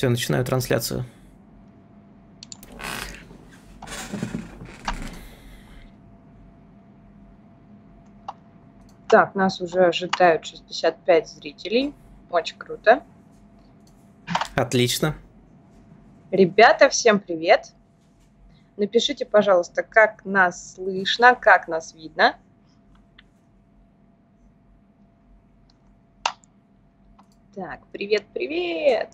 Все, начинаю трансляцию. Так, нас уже ожидают 65 зрителей. Очень круто. Отлично. Ребята, всем привет. Напишите, пожалуйста, как нас слышно, как нас видно. Так, привет, привет.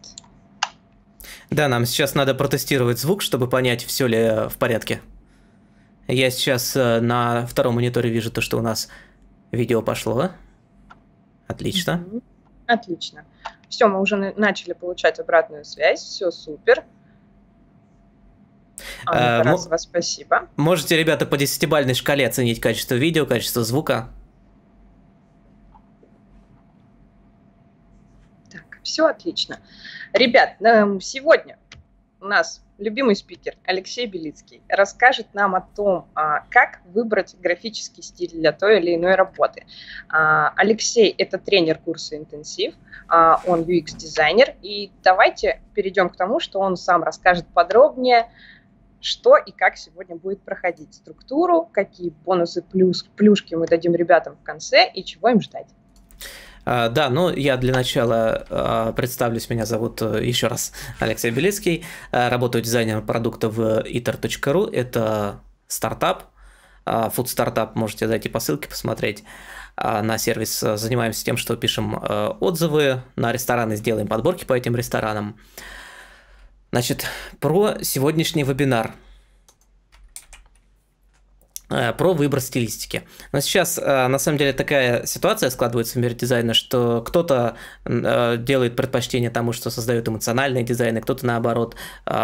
Да, нам сейчас надо протестировать звук, чтобы понять, все ли э, в порядке. Я сейчас э, на втором мониторе вижу то, что у нас видео пошло. Отлично. Отлично. Все, мы уже начали получать обратную связь, все супер. Анна э, а, Тарасова, спасибо. Можете, ребята, по десятибальной шкале оценить качество видео, качество звука. Все отлично. Ребят, эм, сегодня у нас любимый спикер Алексей Белицкий расскажет нам о том, а, как выбрать графический стиль для той или иной работы. А, Алексей – это тренер курса «Интенсив», а, он UX-дизайнер, и давайте перейдем к тому, что он сам расскажет подробнее, что и как сегодня будет проходить структуру, какие бонусы, плюс, плюшки мы дадим ребятам в конце и чего им ждать. А, да, ну я для начала а, представлюсь, меня зовут э, еще раз Алексей Белецкий, а, работаю дизайнером продукта в iter.ru, это стартап, food стартап, можете зайти по ссылке посмотреть на сервис. Э, занимаемся тем, что пишем э, отзывы на рестораны, сделаем подборки по этим ресторанам. Значит, про сегодняшний вебинар – Э, про выбор стилистики. Но сейчас, э, на самом деле, такая ситуация складывается в мире дизайна, что кто-то э, делает предпочтение тому, что создает эмоциональные дизайны, кто-то, наоборот,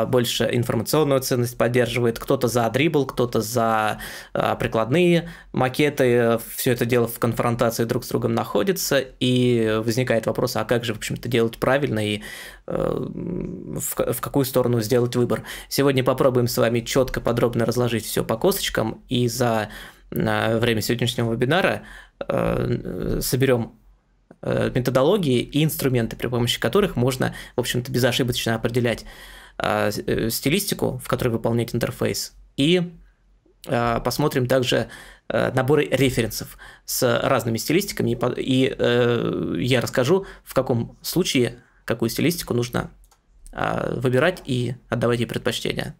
больше информационную ценность поддерживает, кто-то за дрибл, кто-то за прикладные макеты. Все это дело в конфронтации друг с другом находится, и возникает вопрос, а как же, в общем-то, делать правильно и Э, в какую сторону сделать выбор. Сегодня попробуем с вами четко, подробно разложить все по косточкам и за э, время сегодняшнего вебинара э, соберем методологии и инструменты, при помощи которых можно, в общем-то, безошибочно определять стилистику, в которой выполнять интерфейс, и посмотрим также наборы референсов с разными стилистиками, и я расскажу, в каком случае какую стилистику нужно а, выбирать и отдавать ей предпочтение.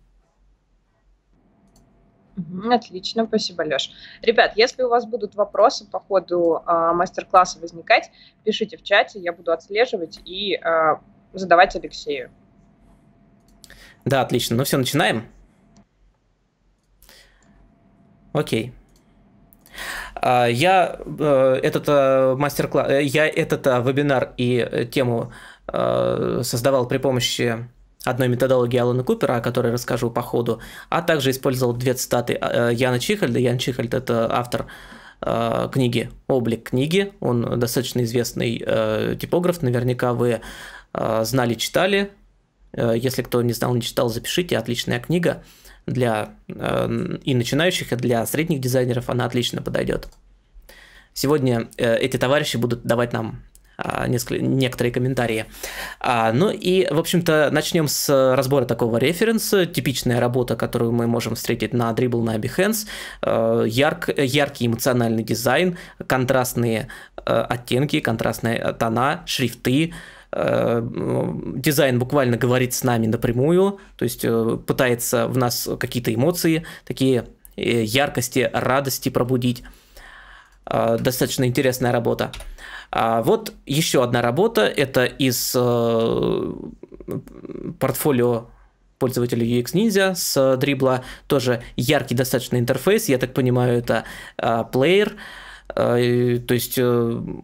Отлично, спасибо, Леш. Ребят, если у вас будут вопросы по ходу э, мастер-класса возникать, пишите в чате, я буду отслеживать и э, задавать Алексею. Да, отлично. Ну все, начинаем. Окей. Э, э, э, я этот мастер-класс, я этот вебинар и тему Э, создавал при помощи одной методологии Алана Купера, о которой расскажу по ходу, а также использовал две цитаты э, Яна Чихальда. Ян Чихальд – это автор э, книги «Облик книги». Он достаточно известный типограф, наверняка вы знали, читали. Если кто не знал, не читал, запишите. Отличная книга для и начинающих, и для средних дизайнеров. Она отлично подойдет. Сегодня эти товарищи будут давать нам а, несколько, некоторые комментарии. А, ну и, в общем-то, начнем с разбора такого референса. Типичная работа, которую мы можем встретить на Dribble, на Behance. А, ярк, яркий эмоциональный дизайн, контрастные а, оттенки, контрастные тона, шрифты, дизайн буквально говорит с нами напрямую, то есть э, пытается в нас какие-то эмоции, такие э, яркости, радости пробудить. Достаточно интересная работа. А вот еще одна работа, это из э, портфолио пользователя UX Ninja с дрибла, тоже яркий достаточно интерфейс, я так понимаю, это э, плеер, э, то есть э,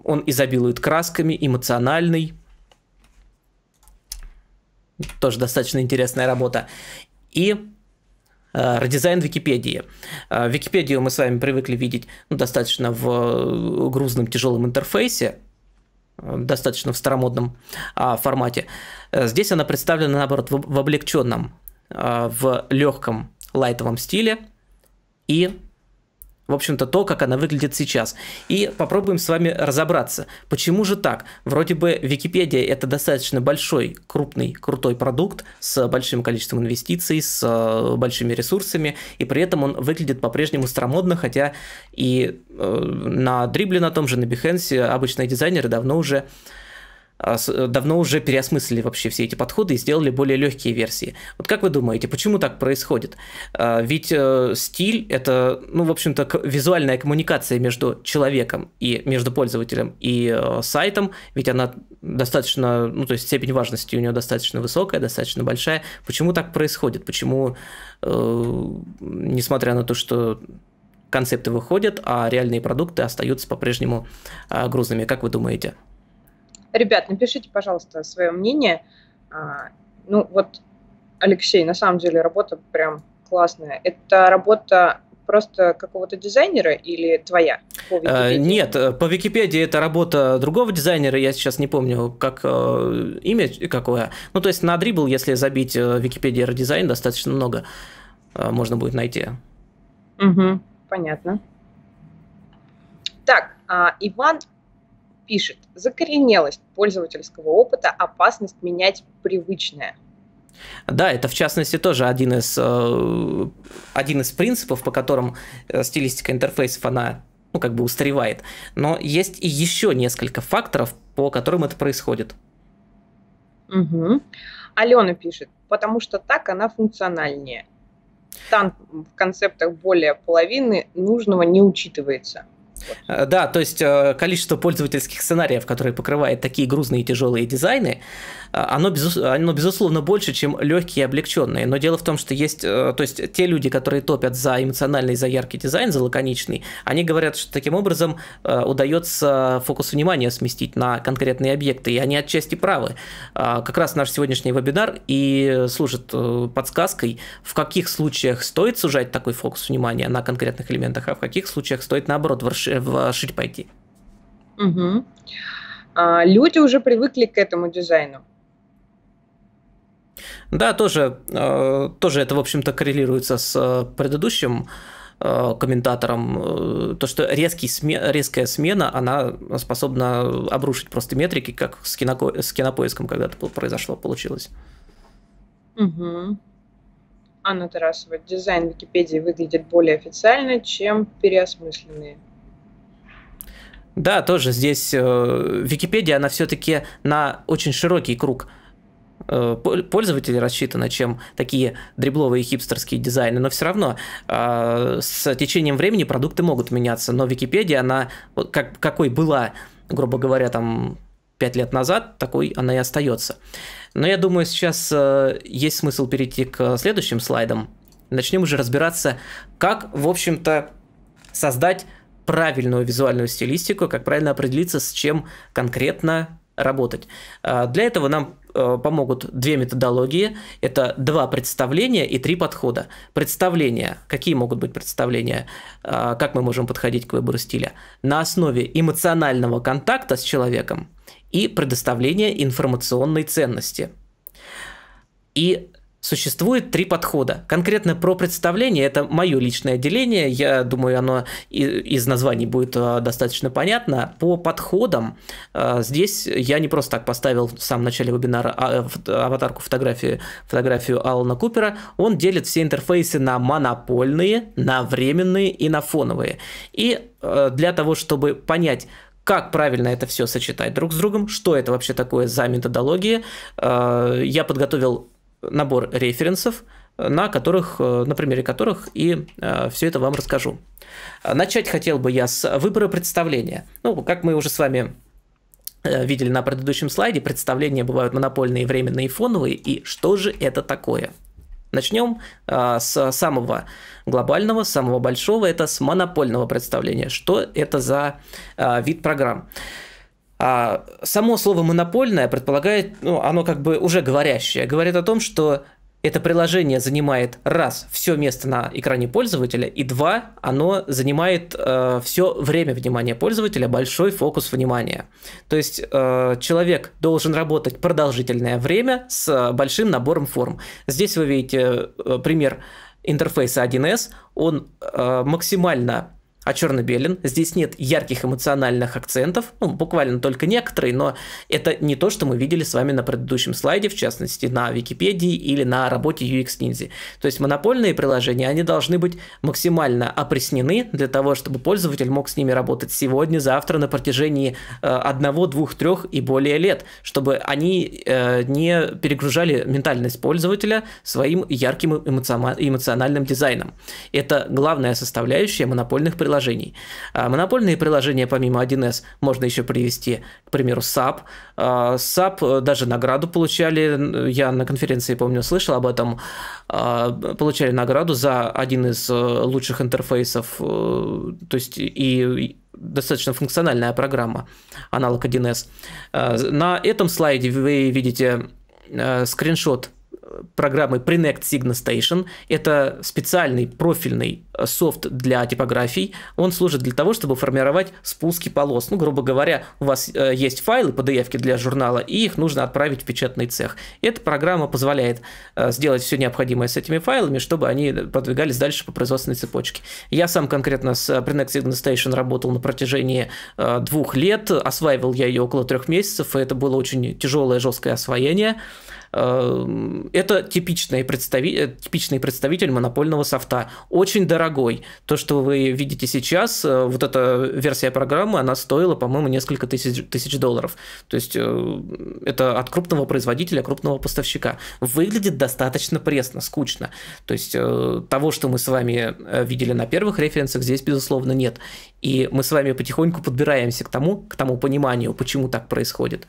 он изобилует красками, эмоциональный, тоже достаточно интересная работа. И Э, редизайн Википедии. Э, Википедию мы с вами привыкли видеть ну, достаточно в э, грузном тяжелом интерфейсе, достаточно в старомодном а, формате. Здесь она представлена, наоборот, в, облегченном, в легком лайтовом стиле и в общем-то, то, как она выглядит сейчас. И попробуем с вами разобраться, почему же так? Вроде бы Википедия – это достаточно большой, крупный, крутой продукт с большим количеством инвестиций, с э, большими ресурсами, и при этом он выглядит по-прежнему старомодно, хотя и э, на Дрибле на том же, на Behance обычные дизайнеры давно уже э, а, э, давно уже переосмыслили вообще все эти подходы и сделали более легкие версии. Вот как вы думаете, почему так происходит? А, ведь э, стиль – это, ну, в общем-то, визуальная коммуникация между человеком и между пользователем и э, сайтом, ведь она достаточно, ну, то есть степень важности у нее достаточно высокая, достаточно большая. Почему так происходит? Почему, несмотря на то, что концепты выходят, а реальные продукты остаются по-прежнему а, грузными? Как вы думаете? – Ребят, напишите, пожалуйста, свое мнение. А, ну, вот, Алексей, на самом деле работа прям классная. Это работа просто какого-то дизайнера или твоя? По а, Википедии? Нет, э, по Википедии это работа другого дизайнера, я сейчас не помню, как э, имя какое. Ну, то есть на дрибл, если забить э, Википедия дизайн, достаточно много э, можно будет найти. Угу, понятно. Так, а, Иван пишет «Закоренелость пользовательского опыта, опасность менять привычное». Да, это в частности тоже один из, э, один из принципов, по которым э, стилистика интерфейсов, она ну, как бы устаревает. Но есть и еще несколько факторов, по которым это происходит. Угу. Алена пишет, потому что так она функциональнее. Там в концептах более половины нужного не учитывается. Э, да, то есть э, количество пользовательских сценариев, которые покрывают такие грузные и тяжелые дизайны, а, оно, безус... оно безусловно больше, чем легкие и облегченные. Но дело в том, что есть, э, то есть те люди, которые топят за эмоциональный, за яркий дизайн, за лаконичный, они говорят, что таким образом э, удается фокус внимания сместить на конкретные объекты, и они отчасти правы. А, как раз наш сегодняшний вебинар и служит э, подсказкой, в каких случаях стоит сужать такой фокус внимания на конкретных элементах, а в каких случаях стоит наоборот вширь пойти. Угу. А, люди уже привыкли к этому дизайну. Да, тоже, э, тоже это, в общем-то, коррелируется с э, предыдущим э, комментатором, то, что резкий сме, резкая смена, она способна обрушить просто метрики, как с, киноко, с кинопоиском когда-то произошло, получилось. Угу. Анна Тарасова, дизайн Википедии выглядит более официально, чем переосмысленные. Да, тоже здесь э, Википедия, она все-таки на очень широкий круг Э, пользователей рассчитано, чем такие дребловые хипстерские дизайны, но все равно а, с течением времени продукты могут меняться, но Википедия, она как, какой была, грубо говоря, там 5 лет назад, такой она и остается. Но я думаю, сейчас э, есть смысл перейти к следующим слайдам. Начнем уже разбираться, как, в общем-то, создать правильную визуальную стилистику, как правильно определиться, с чем конкретно работать. А, для этого нам а, помогут две методологии. Это два представления и три подхода. Представления. Какие могут быть представления? А, как мы можем подходить к выбору стиля? На основе эмоционального контакта с человеком и предоставления информационной ценности. И Существует три подхода. Конкретно про представление, это мое личное деление, я думаю, оно из названий будет а, достаточно понятно. По подходам а, здесь я не просто так поставил в самом начале вебинара а, э, аватарку фотографии, фотографию Алана Купера, он делит все интерфейсы на монопольные, на временные и на фоновые. И э, для того, чтобы понять, как правильно это все сочетать друг с другом, что это вообще такое за методология. Э, я подготовил набор референсов, э, на которых, э, на примере которых и э, все это вам расскажу. Начать хотел бы я с выбора представления. Ну, как мы уже с вами видели на предыдущем слайде, представления бывают монопольные, временные фоновые, и что же это такое? Начнем э, с самого глобального, самого большого, это с монопольного представления. Что это за э, вид программ? Э, а само слово «монопольное» предполагает, ну, оно как бы уже говорящее, говорит о том, что это приложение занимает, раз, все место на экране пользователя, и два, оно занимает э, все время внимания пользователя, большой фокус внимания. То есть э, человек должен работать продолжительное время с большим набором форм. Здесь вы видите э, пример интерфейса 1С, он э, максимально а черно-белен. Здесь нет ярких эмоциональных акцентов, ну, буквально только некоторые, но это не то, что мы видели с вами на предыдущем слайде, в частности, на Википедии или на работе UX Ninja. То есть монопольные приложения, они должны быть максимально опреснены для того, чтобы пользователь мог с ними работать сегодня, завтра, на протяжении э, одного, двух, трех и более лет, чтобы они э, не перегружали ментальность пользователя своим ярким эмоциональным дизайном. Это главная составляющая монопольных приложений приложений. А, монопольные приложения помимо 1С можно еще привести, к примеру, SAP. SAP а, э, даже награду получали, я на конференции, помню, слышал об этом, а, получали награду за один из э, лучших интерфейсов, э, то есть и достаточно функциональная программа, аналог 1С. На этом слайде вы видите скриншот программы Prenect Signa Station. Это специальный профильный э, софт для типографий. Он служит для того, чтобы формировать спуски полос. Ну, грубо говоря, у вас э, есть файлы PDF для журнала, и их нужно отправить в печатный цех. Эта программа позволяет э, сделать все необходимое с этими файлами, чтобы они продвигались дальше по производственной цепочке. Я сам конкретно с Prenect Signa Station работал на протяжении двух лет. Осваивал я ее около трех месяцев, и это было очень тяжелое, жесткое освоение. Эм, это типичный представитель, э, типичный представитель монопольного софта. Очень дорогой. То, что вы видите сейчас, э, вот эта версия программы, она стоила, по-моему, несколько тысяч, тысяч долларов. То есть э, это от крупного производителя, крупного поставщика. Выглядит достаточно пресно, скучно. То есть того, что мы с вами видели на первых референсах, здесь, безусловно, нет. И мы с вами потихоньку подбираемся к тому, к тому пониманию, почему так происходит.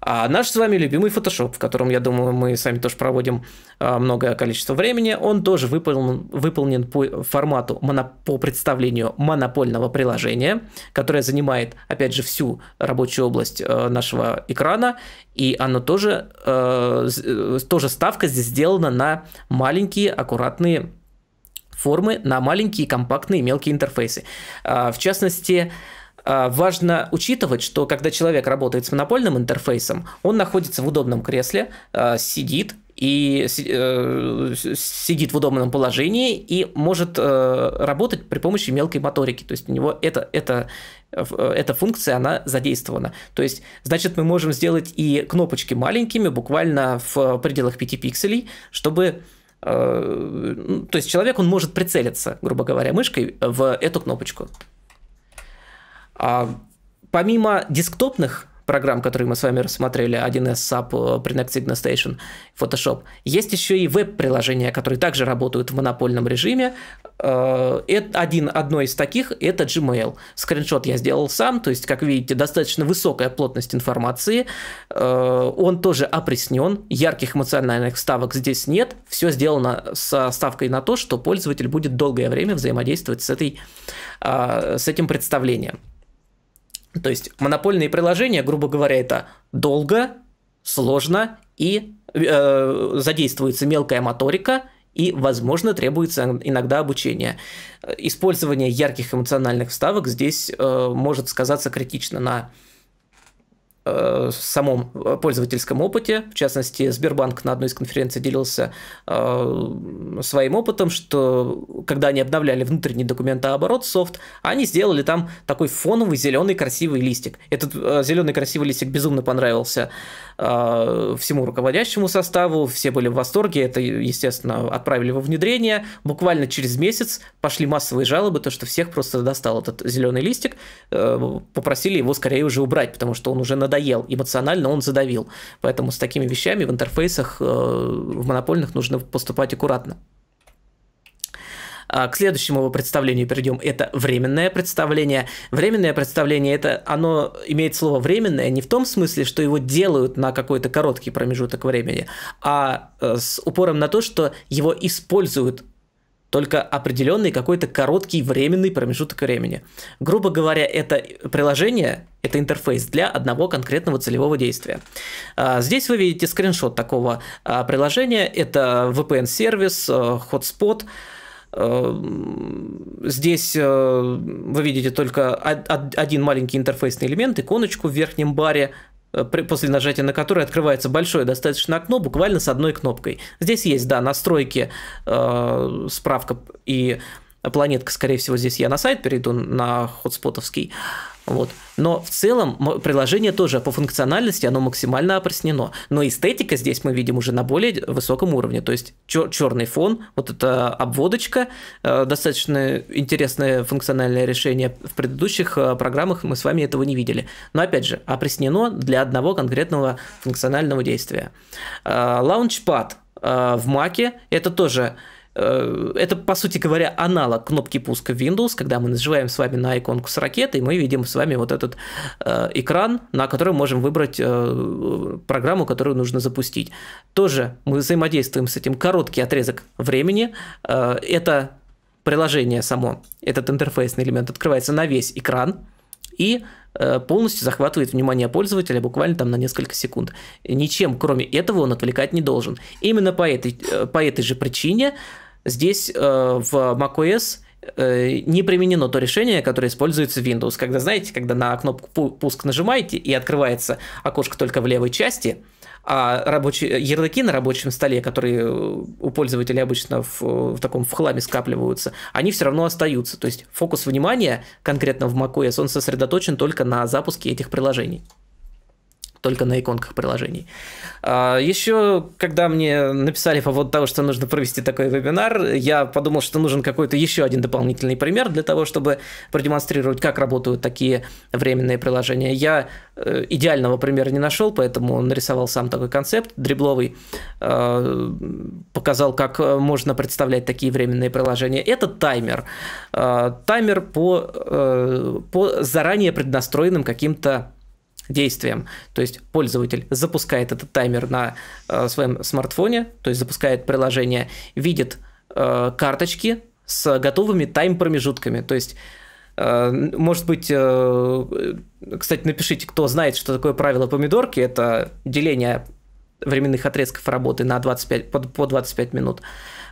А наш с вами любимый Photoshop, в котором, я думаю, мы сами тоже проводим а, многое количество времени, он тоже выполнен, выполнен по формату, по представлению монопольного приложения, которое занимает, опять же, всю рабочую область э, нашего экрана, и оно тоже, э, э, тоже ставка здесь сделана на маленькие, аккуратные формы, на маленькие, компактные, мелкие интерфейсы. А, в частности, а, важно учитывать, что когда человек работает с монопольным интерфейсом, он находится в удобном кресле, а, сидит, и э, сидит в удобном положении и может э, работать при помощи мелкой моторики. То есть у него это, это, эта функция, она задействована. То есть, значит, мы можем сделать и кнопочки маленькими, буквально в пределах 5 пикселей, чтобы э, ну, то есть человек, он может прицелиться, грубо говоря, мышкой в эту кнопочку. А помимо десктопных программ, которые мы с вами рассмотрели, 1С, SAP, э, Prenex Station, Photoshop. Есть еще и веб-приложения, которые также работают в монопольном режиме. Э, один, одно из таких – это Gmail. Скриншот я сделал сам, то есть, как видите, достаточно высокая плотность информации. Э, он тоже опреснен, ярких эмоциональных вставок здесь нет. Все сделано со ставкой на то, что пользователь будет долгое время взаимодействовать с, этой, а, с этим представлением. То есть монопольные приложения, грубо говоря, это долго, сложно и э, задействуется мелкая моторика, и, возможно, требуется иногда обучение. Использование ярких эмоциональных вставок здесь э, может сказаться критично на Э, в самом э, пользовательском опыте. В частности, Сбербанк на одной из конференций делился э, своим опытом, что когда они обновляли внутренний документооборот софт, они сделали там такой фоновый зеленый красивый листик. Этот зеленый красивый листик безумно понравился Э, всему руководящему составу, все были в восторге, это, естественно, отправили во внедрение. Буквально через месяц пошли массовые жалобы, то, что всех просто достал этот зеленый листик, э, попросили его скорее уже убрать, потому что он уже надоел, эмоционально он задавил. Поэтому с такими вещами в интерфейсах э, в монопольных нужно поступать аккуратно. А, к следующему его представлению перейдем. Это временное представление. Временное представление, это оно имеет слово временное не в том смысле, что его делают на какой-то короткий промежуток времени, а э, с упором на то, что его используют только определенный какой-то короткий временный промежуток времени. Грубо говоря, это приложение, это интерфейс для одного конкретного целевого действия. А, здесь вы видите скриншот такого а, приложения. Это VPN-сервис, э, hotspot, Э, здесь э, вы видите только один маленький интерфейсный элемент, иконочку в верхнем баре, э, после нажатия на которой открывается большое достаточно окно, буквально с одной кнопкой. Здесь есть, да, настройки, справка и а планетка, скорее всего, здесь я на сайт перейду, на хотспотовский. Вот. Но в целом приложение тоже по функциональности оно максимально опреснено. Но эстетика здесь мы видим уже на более высоком уровне. То есть чер- черный фон, вот эта обводочка, э, достаточно интересное функциональное решение. В предыдущих э, программах мы с вами этого не видели. Но опять же, опреснено для одного конкретного функционального действия. Э, Launchpad э, в Маке это тоже Э, это, по сути говоря, аналог кнопки пуска в Windows, когда мы нажимаем с вами на иконку с ракетой, мы видим с вами вот этот э, экран, на котором можем выбрать э, программу, которую нужно запустить. Тоже мы взаимодействуем с этим короткий отрезок времени. Это приложение само, этот интерфейсный элемент открывается на весь экран и полностью захватывает внимание пользователя буквально там на несколько секунд. Ничем, кроме этого, он отвлекать не должен. Именно по этой, по этой же причине здесь э, в macOS э, не применено то решение, которое используется в Windows. Когда, знаете, когда на кнопку «Пуск» нажимаете и открывается окошко только в левой части, а рабочие, ярлыки на рабочем столе, которые у пользователей обычно в, в таком в хламе скапливаются, они все равно остаются. То есть фокус внимания конкретно в macOS, он сосредоточен только на запуске этих приложений только на иконках приложений. А, еще, когда мне написали по поводу того, что нужно провести такой вебинар, я подумал, что нужен какой-то еще один дополнительный пример для того, чтобы продемонстрировать, как работают такие временные приложения. Я э, идеального примера не нашел, поэтому нарисовал сам такой концепт дребловый, э, показал, как э, можно представлять такие временные приложения. Это таймер. Таймер по, по заранее преднастроенным каким-то действием. То есть пользователь запускает этот таймер на э, своем смартфоне, то есть запускает приложение, видит э, карточки с готовыми тайм-промежутками. То есть э, может быть, э, кстати, напишите, кто знает, что такое правило помидорки. Это деление временных отрезков работы на 25, по 25 минут.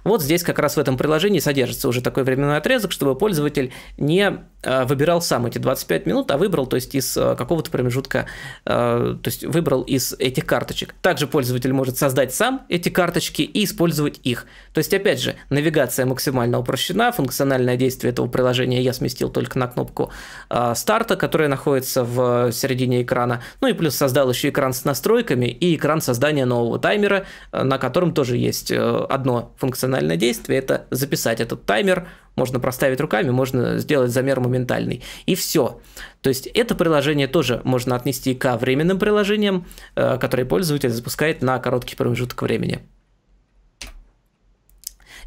Вот здесь как раз в этом приложении содержится уже такой временной отрезок, чтобы пользователь не э, выбирал сам эти 25 минут, а выбрал, то есть из э, какого-то промежутка, э, то есть выбрал из этих карточек. Также пользователь может создать сам эти карточки и использовать их. То есть, опять же, навигация максимально упрощена, функциональное действие этого приложения я сместил только на кнопку старта, которая находится в середине экрана. Ну и плюс создал еще экран с настройками и экран создания нового таймера, на котором тоже есть одно функциональное банальное действие, это записать этот таймер, можно проставить руками, можно сделать замер моментальный. И все. То есть это приложение тоже можно отнести к временным приложениям, э, которые пользователь запускает на короткий промежуток времени.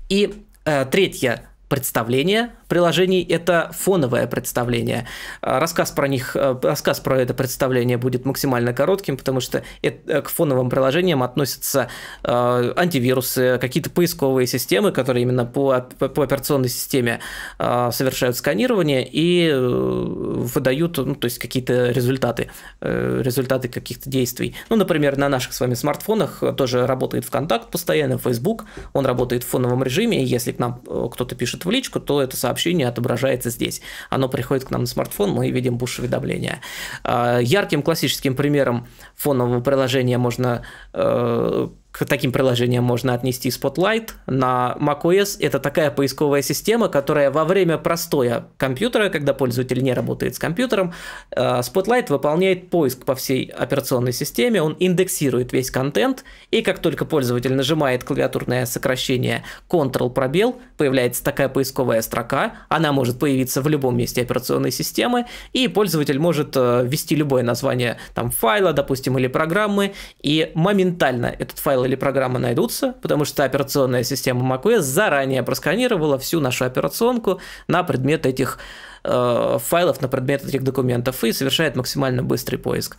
И э, третье представление приложений это фоновое представление. А, рассказ про них, э, рассказ про это представление будет максимально коротким, потому что э, к фоновым приложениям относятся э, антивирусы, какие-то поисковые системы, которые именно по, по операционной системе совершают сканирование и выдают, ну, то есть какие-то результаты, результаты каких-то действий. Ну, например, на наших с вами смартфонах тоже работает ВКонтакт постоянно, Facebook, он работает в фоновом режиме, и если к нам кто-то пишет в личку, то это сообщение сообщение отображается здесь. Оно приходит к нам на смартфон, мы видим push-уведомления. А, ярким классическим примером фонового приложения можно э, к таким приложениям можно отнести Spotlight. На macOS это такая поисковая система, которая во время простоя компьютера, когда пользователь не работает с компьютером, э, Spotlight выполняет поиск по всей операционной системе, он индексирует весь контент, и как только пользователь нажимает клавиатурное сокращение Ctrl пробел, появляется такая поисковая строка, она может появиться в любом месте операционной системы, и пользователь может э, ввести любое название там файла, допустим, или программы, и моментально этот файл файл или программа найдутся, потому что операционная система macOS заранее просканировала всю нашу операционку на предмет этих э, файлов, на предмет этих документов и совершает максимально быстрый поиск.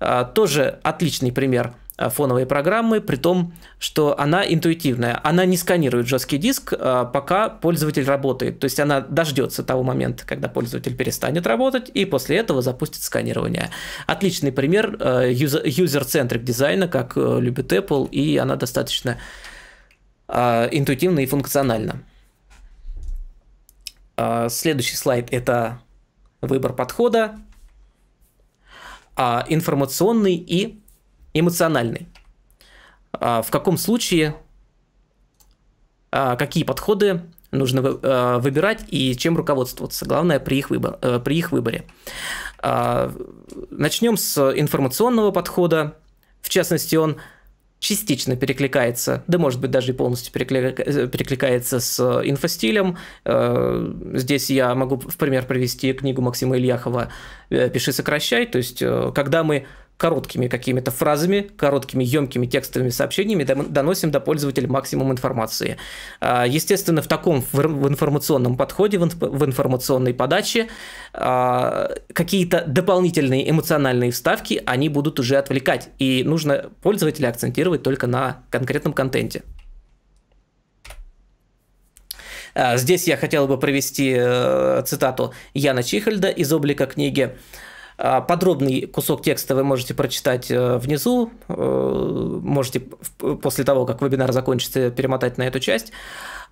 Э, тоже отличный пример Э, фоновой программы, при том, что она интуитивная. Она не сканирует жесткий диск, э, пока пользователь работает. То есть она дождется того момента, когда пользователь перестанет работать, и после этого запустит сканирование. Отличный пример э, юзер-центрик дизайна, как любит Apple, и она достаточно интуитивна и функциональна. Следующий слайд – это выбор подхода, а, информационный и эмоциональный. А, в каком случае, а, какие подходы нужно а, выбирать и чем руководствоваться, главное при их, выбор, э, при их выборе. Начнем с информационного подхода. В частности, он частично перекликается, да может быть даже и полностью э, перекликается с инфостилем. Э, здесь я могу в пример привести книгу Максима Ильяхова «Пиши, сокращай», то есть когда мы короткими какими-то фразами, короткими емкими текстовыми сообщениями доносим до пользователя максимум информации. А, естественно, в таком в информационном подходе, в информационной подаче а, какие-то дополнительные эмоциональные вставки, они будут уже отвлекать. И нужно пользователя акцентировать только на конкретном контенте. А, здесь я хотел бы провести э, цитату Яна Чихальда из облика книги а, подробный кусок текста вы можете прочитать э, внизу, э, можете после того, как вебинар закончится, перемотать на эту часть.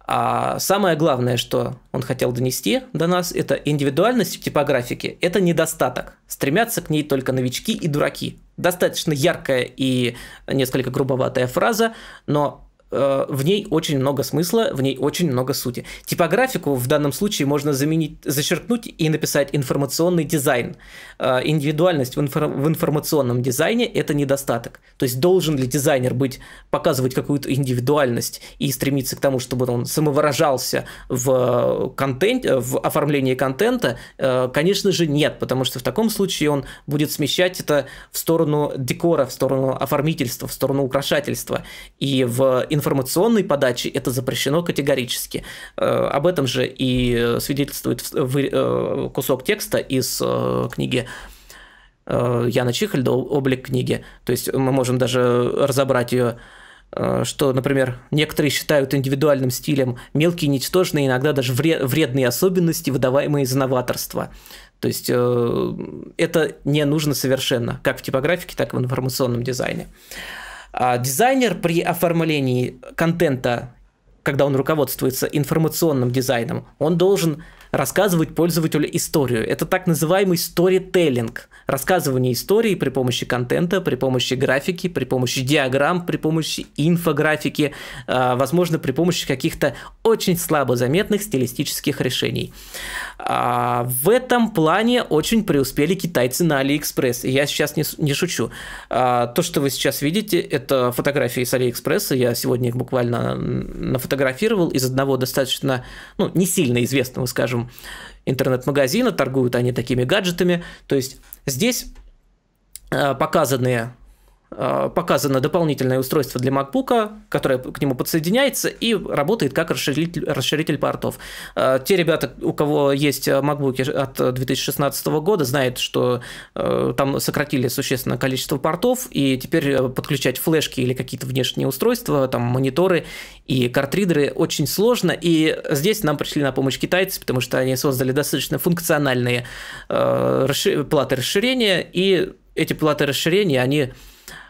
А самое главное, что он хотел донести до нас, это индивидуальность в типографике – это недостаток. Стремятся к ней только новички и дураки. Достаточно яркая и несколько грубоватая фраза, но Э, в ней очень много смысла, в ней очень много сути. Типографику в данном случае можно заменить, зачеркнуть и написать информационный дизайн. Э, индивидуальность в, инфор в информационном дизайне – это недостаток. То есть должен ли дизайнер быть, показывать какую-то индивидуальность и стремиться к тому, чтобы он самовыражался в, контенте, в оформлении контента? Э, конечно же нет, потому что в таком случае он будет смещать это в сторону декора, в сторону оформительства, в сторону украшательства. И в информационной подачи это запрещено категорически. Э, об этом же и свидетельствует э, кусок текста из э, книги Яна Чихальда «Облик книги». То есть мы можем даже разобрать ее что, например, некоторые считают индивидуальным стилем мелкие, ничтожные, иногда даже вредные особенности, выдаваемые из новаторства. То есть это не нужно совершенно, как в типографике, так и в информационном дизайне. Э, а дизайнер при оформлении контента, когда он руководствуется информационным дизайном, он должен рассказывать пользователю историю. Это так называемый сторителлинг, рассказывание истории при помощи контента, при помощи графики, при помощи диаграмм, при помощи инфографики, а, возможно, при помощи каких-то очень слабо заметных стилистических решений. А, в этом плане очень преуспели китайцы на AliExpress. я сейчас не, не шучу. А, то, что вы сейчас видите, это фотографии с AliExpress. я сегодня их буквально нафотографировал из одного достаточно, ну, не сильно известного, скажем, скажем, интернет-магазина, торгуют они такими гаджетами. То есть здесь э, показанные Э, показано дополнительное устройство для MacBook, которое к нему подсоединяется и работает как расширитель, расширитель портов. Э, те ребята, у кого есть MacBook от 2016 года, знают, что э, там сократили существенно количество портов, и теперь подключать флешки или какие-то внешние устройства, там мониторы и картридеры очень сложно, и здесь нам пришли на помощь китайцы, потому что они создали достаточно функциональные платы расширения, и эти платы расширения, они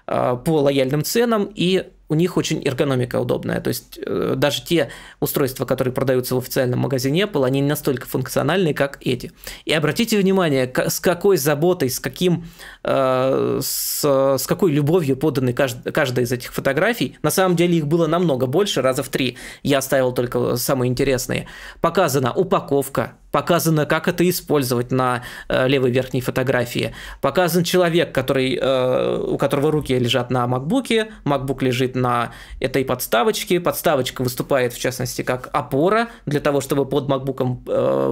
Э, по лояльным ценам, и у них очень эргономика удобная. То есть э, даже те устройства, которые продаются в официальном магазине Apple, они не настолько функциональны, как эти. И обратите внимание, с какой заботой, с, каким, э, с, с какой любовью поданы кажд, каждая из этих фотографий. На самом деле их было намного больше, раза в три. Я оставил только самые интересные. Показана упаковка, показано, как это использовать на э, левой верхней фотографии. Показан человек, который, э, у которого руки лежат на макбуке, макбук лежит на этой подставочке, подставочка выступает, в частности, как опора для того, чтобы под макбуком э,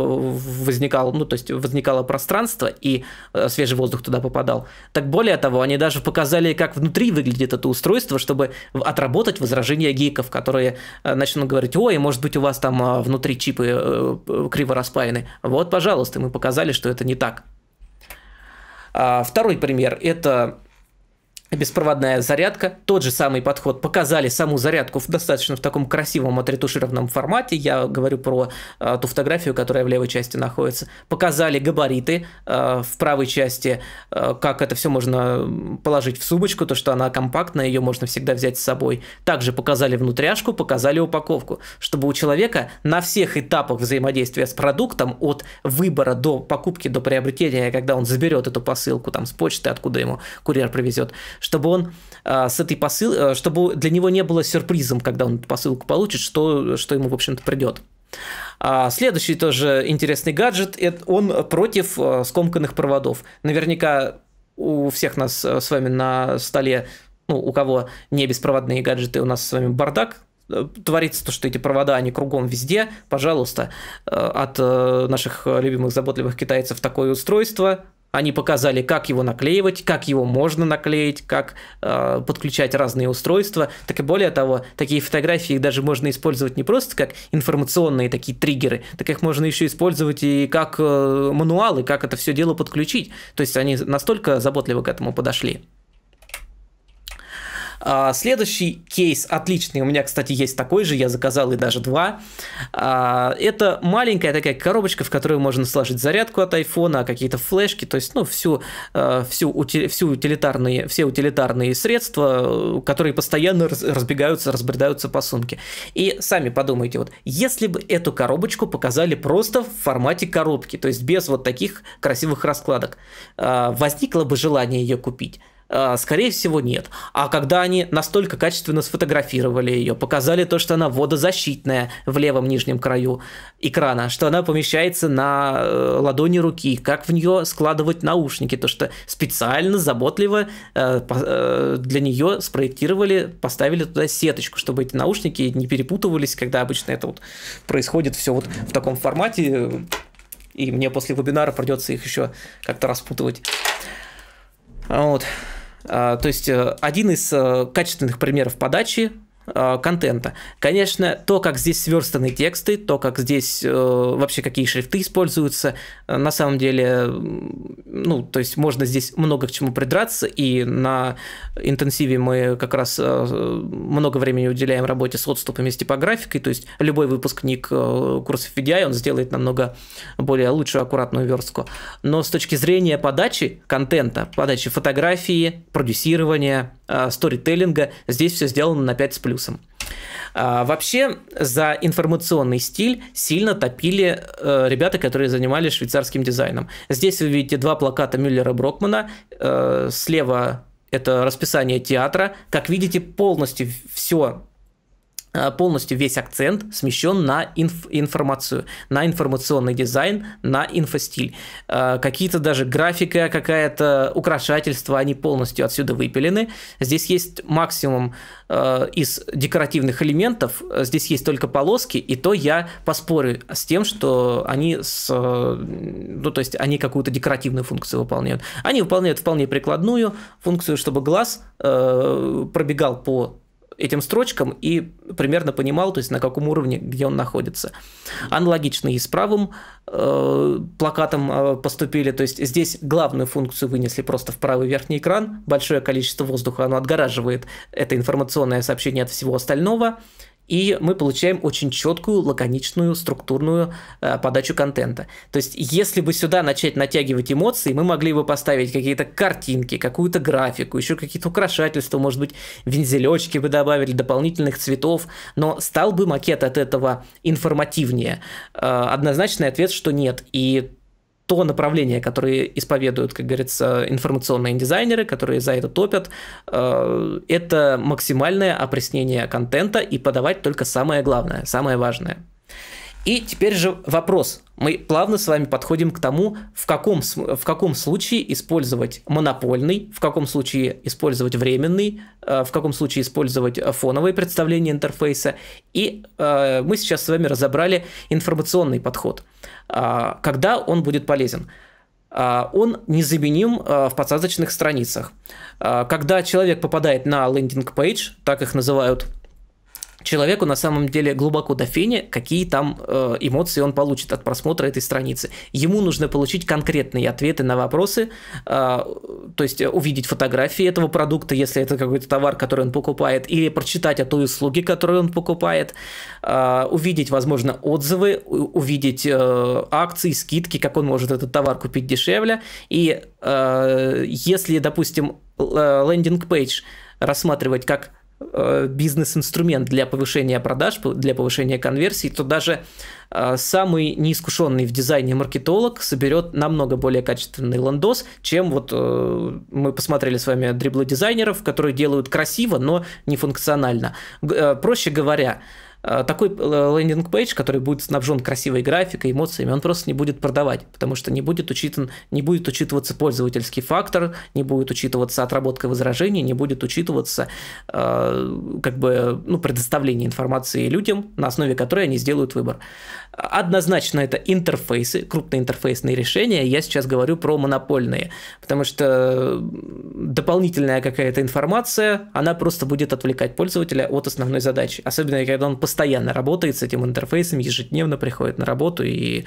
возникало, ну, то есть возникало пространство и свежий воздух туда попадал. Так более того, они даже показали, как внутри выглядит это устройство, чтобы отработать возражения гейков, которые начнут говорить, ой, может быть, у вас там внутри чипы криво распаяны, тайны. Вот, пожалуйста, мы показали, что это не так. А, второй пример – это беспроводная зарядка, тот же самый подход. Показали саму зарядку в достаточно в таком красивом отретушированном формате. Я говорю про э, ту фотографию, которая в левой части находится. Показали габариты э, в правой части, э, как это все можно положить в сумочку, то что она компактная, ее можно всегда взять с собой. Также показали внутряшку, показали упаковку, чтобы у человека на всех этапах взаимодействия с продуктом от выбора до покупки, до приобретения, когда он заберет эту посылку там с почты, откуда ему курьер привезет, чтобы он э, с этой посыл, э, чтобы для него не было сюрпризом, когда он эту посылку получит, что, что ему, в общем-то, придет. А следующий тоже интересный гаджет, это он против э, скомканных проводов. Наверняка у всех нас э, с вами на столе, ну, у кого не беспроводные гаджеты, у нас с вами бардак, э, творится то, что эти провода, они кругом везде, пожалуйста, от наших любимых заботливых китайцев такое устройство, они показали, как его наклеивать, как его можно наклеить, как э, подключать разные устройства. Так и более того, такие фотографии их даже можно использовать не просто как информационные такие триггеры, так их можно еще использовать и как э, мануалы, как это все дело подключить. То есть они настолько заботливо к этому подошли. А, следующий кейс отличный. У меня, кстати, есть такой же, я заказал и даже два. А, это маленькая такая коробочка, в которую можно сложить зарядку от айфона, какие-то флешки, то есть, ну, всю, а, всю, всю утилитарные, все утилитарные средства, которые постоянно разбегаются, разбредаются по сумке. И сами подумайте, вот, если бы эту коробочку показали просто в формате коробки, то есть без вот таких красивых раскладок, возникло бы желание ее купить. Э, скорее всего, нет. А когда они настолько качественно сфотографировали ее, показали то, что она водозащитная в левом нижнем краю экрана, что она помещается на э, ладони руки, как в нее складывать наушники, то, что специально, заботливо э, для нее спроектировали, поставили туда сеточку, чтобы эти наушники не перепутывались, когда обычно это вот происходит все вот в таком формате, и мне после вебинара придется их еще как-то распутывать. Вот. А, то есть э, один из э, качественных примеров подачи Э, контента. Конечно, то, как здесь сверстаны тексты, то, как здесь э, вообще какие шрифты используются, э, на самом деле, ну, то есть можно здесь много к чему придраться, и на интенсиве мы как раз э, много времени уделяем работе с отступами, с типографикой, то есть любой выпускник э, курсов VDI, он сделает намного более лучшую, аккуратную верстку. Но с точки зрения подачи контента, подачи фотографии, продюсирования, Э, сторителлинга. Здесь все сделано на 5 с плюсом. А, вообще за информационный стиль сильно топили э, ребята, которые занимались швейцарским дизайном. Здесь вы видите два плаката Мюллера Брокмана. Э, слева это расписание театра. Как видите, полностью все Э, полностью весь акцент смещен на инф информацию, на информационный дизайн, на инфостиль. Э, какие-то даже графика, какая-то украшательство, они полностью отсюда выпилены. Здесь есть максимум э, из декоративных элементов, здесь есть только полоски, и то я поспорю с тем, что они с, ну, то есть они какую-то декоративную функцию выполняют. Они выполняют вполне прикладную функцию, чтобы глаз пробегал по этим строчкам и примерно понимал, то есть на каком уровне, где он находится. Аналогично и с правым э, плакатом э, поступили, то есть здесь главную функцию вынесли просто в правый верхний экран, большое количество воздуха, оно отгораживает это информационное сообщение от всего остального, э, и мы получаем очень четкую, лаконичную, структурную э, подачу контента. То есть, если бы сюда начать натягивать эмоции, мы могли бы поставить какие-то картинки, какую-то графику, еще какие-то украшательства, может быть, вензелечки бы добавили, дополнительных цветов, но стал бы макет от этого информативнее? Э, однозначный ответ, что нет. И то направление, которое исповедуют, как говорится, информационные дизайнеры, которые за это топят, э, это максимальное опреснение контента и подавать только самое главное, самое важное. И теперь же вопрос. Мы плавно с вами подходим к тому, в каком, в каком случае использовать монопольный, в каком случае использовать временный, э, в каком случае использовать фоновые представления интерфейса. И э, мы сейчас с вами разобрали информационный подход. А, когда он будет полезен? А, он незаменим э, в подсказочных страницах. А, когда человек попадает на лендинг-пейдж, так их называют человеку на самом деле глубоко до фени, какие там э, эмоции он получит от просмотра этой страницы. Ему нужно получить конкретные ответы на вопросы, э, то есть увидеть фотографии этого продукта, если это какой-то товар, который он покупает, или прочитать о той услуге, которую он покупает, э, увидеть, возможно, отзывы, увидеть акции, скидки, как он может этот товар купить дешевле. И если, допустим, лендинг-пейдж рассматривать как Э, бизнес-инструмент для повышения продаж, для повышения конверсий, то даже э, самый неискушенный в дизайне маркетолог соберет намного более качественный ландос, чем вот э, мы посмотрели с вами дриблы дизайнеров, которые делают красиво, но не функционально. Проще говоря, а, такой э, лендинг-пейдж, который будет снабжен красивой графикой, эмоциями, он просто не будет продавать, потому что не будет, учитан, не будет учитываться пользовательский фактор, не будет учитываться отработка возражений, не будет учитываться э, как бы, ну, предоставление информации людям, на основе которой они сделают выбор. Однозначно это интерфейсы, крупные интерфейсные решения. Я сейчас говорю про монопольные, потому что дополнительная какая-то информация, она просто будет отвлекать пользователя от основной задачи. Особенно, когда он постоянно работает с этим интерфейсом, ежедневно приходит на работу и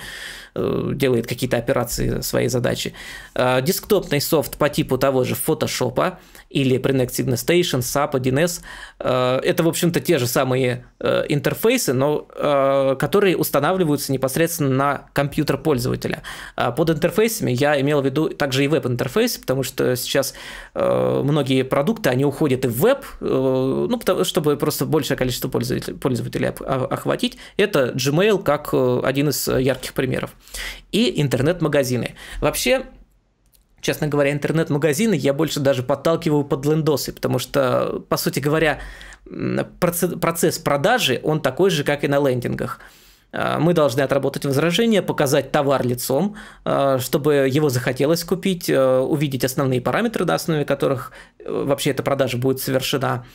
э, делает какие-то операции своей задачи. Э, десктопный софт по типу того же Photoshop или Prenext Signal Station, SAP, 1С, э, это, в общем-то, те же самые э, интерфейсы, но э, которые устанавливаются устанавливаются непосредственно на компьютер пользователя. А под интерфейсами я имел в виду также и веб-интерфейс, потому что сейчас э, многие продукты, они уходят и в веб, э, ну, чтобы просто большее количество пользователей, охватить. Это Gmail как э, один из ярких примеров. И интернет-магазины. Вообще, честно говоря, интернет-магазины я больше даже подталкиваю под лендосы, потому что, по сути говоря, процесс продажи, он такой же, как и на лендингах. Э, мы должны отработать возражение, показать товар лицом, э, чтобы его захотелось купить, э, увидеть основные параметры, на основе которых вообще эта продажа будет совершена,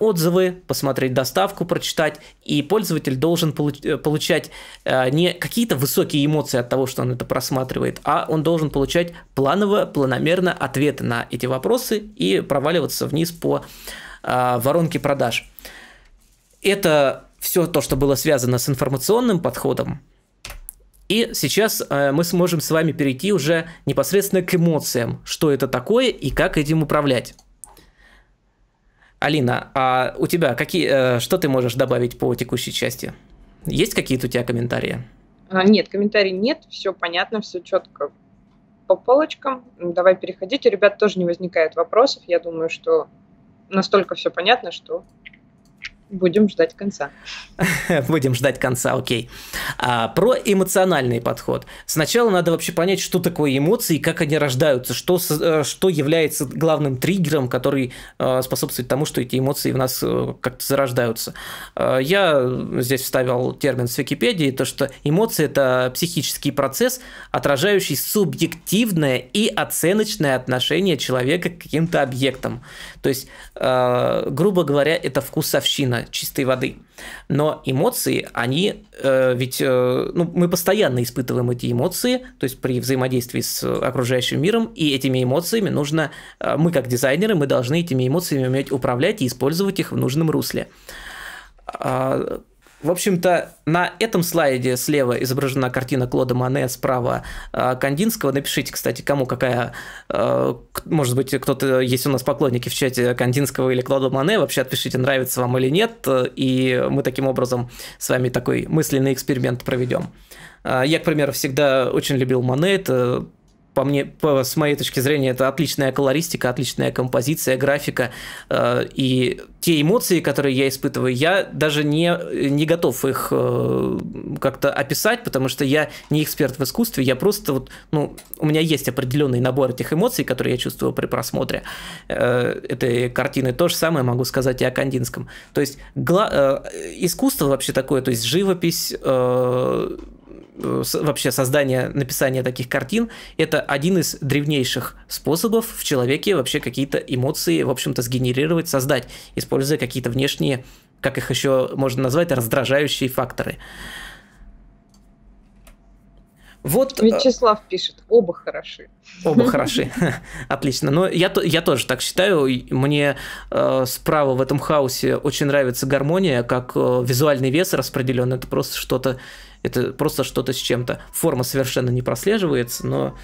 отзывы, посмотреть доставку, прочитать, и пользователь должен получать не какие-то высокие эмоции от того, что он это просматривает, а он должен получать планово, планомерно ответы на эти вопросы и проваливаться вниз по воронке продаж. Это все то, что было связано с информационным подходом. И сейчас э, мы сможем с вами перейти уже непосредственно к эмоциям, что это такое и как этим управлять. Алина, а у тебя какие, э, что ты можешь добавить по текущей части? Есть какие-то у тебя комментарии? А, нет, комментарий нет, все понятно, все четко по полочкам. Давай переходить. У ребят тоже не возникает вопросов. Я думаю, что настолько все понятно, что будем ждать конца. будем ждать конца, окей. А, про эмоциональный подход. Сначала надо вообще понять, что такое эмоции, как они рождаются, что, э, что является главным триггером, который э, способствует тому, что эти эмоции в нас э, как-то зарождаются. я здесь вставил термин с Википедии, то что эмоции – это психический процесс, отражающий субъективное и оценочное отношение человека к каким-то объектам. То есть, грубо говоря, это вкусовщина чистой воды. Но эмоции, они э, ведь, э, ну, мы постоянно испытываем эти эмоции, то есть при взаимодействии с окружающим миром, и этими эмоциями нужно, э, мы как дизайнеры, мы должны этими эмоциями уметь управлять и использовать их в нужном русле. А, в общем-то, на этом слайде слева изображена картина Клода Мане, справа э, Кандинского. Напишите, кстати, кому какая... Э, может быть, кто-то есть у нас поклонники в чате Кандинского или Клода Мане. Вообще отпишите, нравится вам или нет. И мы таким образом с вами такой мысленный эксперимент проведем. Э, я, к примеру, всегда очень любил Мане. Это по мне, по, с моей точки зрения, это отличная колористика, отличная композиция, графика. Э, и те эмоции, которые я испытываю, я даже не, не готов их э, как-то описать, потому что я не эксперт в искусстве, я просто вот, ну, у меня есть определенный набор этих эмоций, которые я чувствую при просмотре э, этой картины. То же самое могу сказать и о Кандинском. То есть гла- э, искусство вообще такое, то есть живопись, э, Э, вообще создание, написание таких картин, это один из древнейших способов в человеке вообще какие-то эмоции, в общем-то, сгенерировать, создать, используя какие-то внешние, как их еще можно назвать, раздражающие факторы. Вот... Э, Вячеслав пишет, оба хороши. Оба хороши, отлично. Но я, я тоже так считаю. Мне э, справа в этом хаосе очень нравится гармония, как э, визуальный вес распределен. Это просто что-то это просто что-то с чем-то. Форма совершенно не прослеживается, но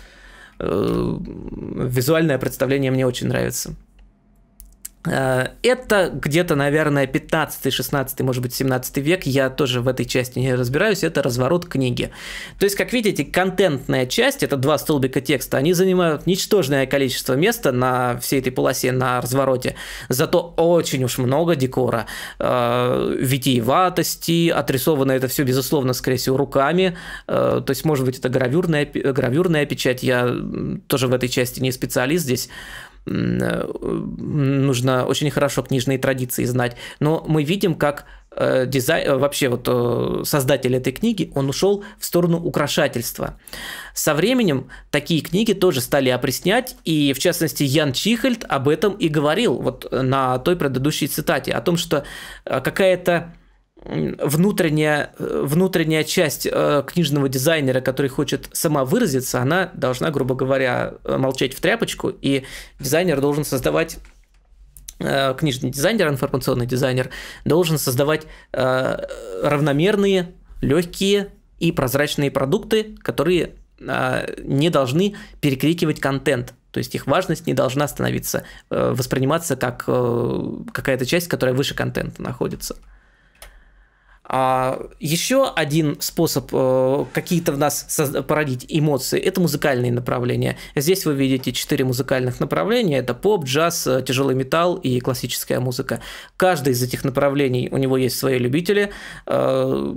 э, визуальное представление мне очень нравится. Э, это где-то, наверное, 15, 16, может быть, 17 век, я тоже в этой части не разбираюсь, это разворот книги. То есть, как видите, контентная часть, это два столбика текста, они занимают ничтожное количество места на всей этой полосе, на развороте, зато очень уж много декора, э, витиеватости, отрисовано это все, безусловно, скорее всего, руками, э, то есть, может быть, это гравюрная, гравюрная печать, я тоже в этой части не специалист здесь, Э, нужно очень хорошо книжные традиции знать. Но мы видим, как э, дизайн, э, вообще вот создатель этой книги, он ушел в сторону украшательства. Со временем такие книги тоже стали опреснять, и в частности Ян Чихельд об этом и говорил вот на той предыдущей цитате, о том, что какая-то внутренняя, э, внутренняя часть э, книжного дизайнера, который хочет сама выразиться, она должна, грубо говоря, э, молчать в тряпочку, и дизайнер должен создавать э, книжный дизайнер, информационный дизайнер должен создавать э, равномерные, легкие и прозрачные продукты, которые не должны перекрикивать контент. То есть их важность не должна становиться, восприниматься как какая-то часть, которая выше контента находится. А еще один способ э, какие-то в нас породить эмоции – это музыкальные направления. Здесь вы видите четыре музыкальных направления – это поп, джаз, э, тяжелый металл и классическая музыка. Каждый из этих направлений у него есть свои любители. Э,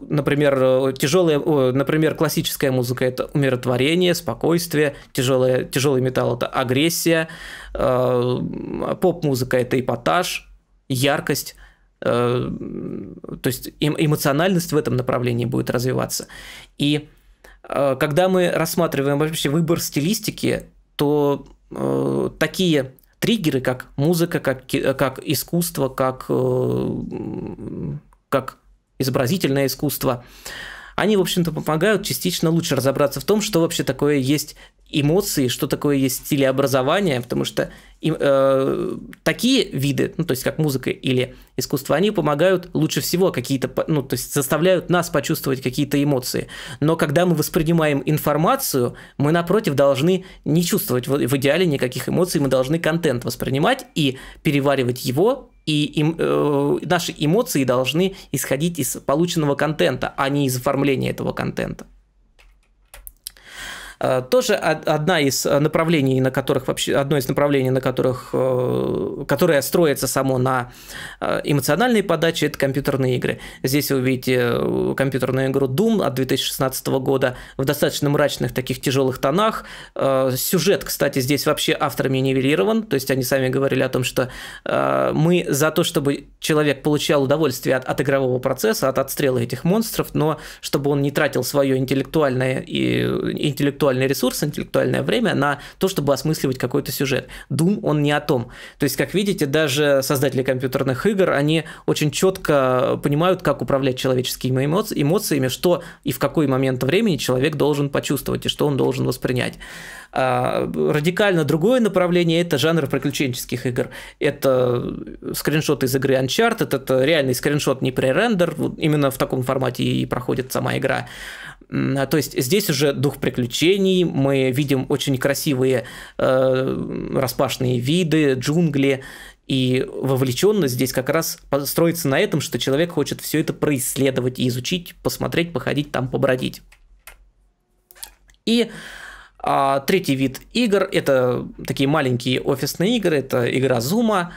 например, тяжелая, э, например, классическая музыка – это умиротворение, спокойствие, тяжелая, тяжелый металл – это агрессия, э, поп-музыка – это эпатаж, яркость – Э, то есть эм, эмоциональность в этом направлении будет развиваться. И э, когда мы рассматриваем вообще выбор стилистики, то э, такие триггеры, как музыка, как, как искусство, как, как изобразительное искусство, они, в общем-то, помогают частично лучше разобраться в том, что вообще такое есть эмоции, что такое есть стилеобразование, потому что им, э, такие виды, ну, то есть как музыка или искусство, они помогают лучше всего какие-то, ну, то есть заставляют нас почувствовать какие-то эмоции. Но когда мы воспринимаем информацию, мы, напротив, должны не чувствовать в, в идеале никаких эмоций, мы должны контент воспринимать и переваривать его, и им, э, наши эмоции должны исходить из полученного контента, а не из оформления этого контента. Э, тоже одна из э, направлений, на которых вообще, одно из направлений, на которых, э, которое строится само на эмоциональной подаче, это компьютерные игры. Здесь вы увидите компьютерную игру Doom от 2016 года в достаточно мрачных таких тяжелых тонах. Сюжет, кстати, здесь вообще авторами нивелирован, то есть они сами говорили о том, что мы за то, чтобы человек получал удовольствие от, от игрового процесса, от отстрела этих монстров, но чтобы он не тратил свое интеллектуальное и интеллектуальное интеллектуальный ресурс, интеллектуальное время на то, чтобы осмысливать какой-то сюжет. Doom, он не о том. То есть, как видите, даже создатели компьютерных игр, они очень четко понимают, как управлять человеческими эмоци- эмоциями, что и в какой момент времени человек должен почувствовать и что он должен воспринять. А, радикально другое направление – это жанр приключенческих игр. Это скриншот из игры Uncharted, это реальный скриншот, не пререндер, вот именно в таком формате и проходит сама игра. А, то есть здесь уже дух приключений, мы видим очень красивые э, распашные виды, джунгли, и вовлеченность здесь как раз строится на этом, что человек хочет все это происследовать изучить, посмотреть, походить там, побродить. И а, третий вид игр – это такие маленькие офисные игры, это игра Зума.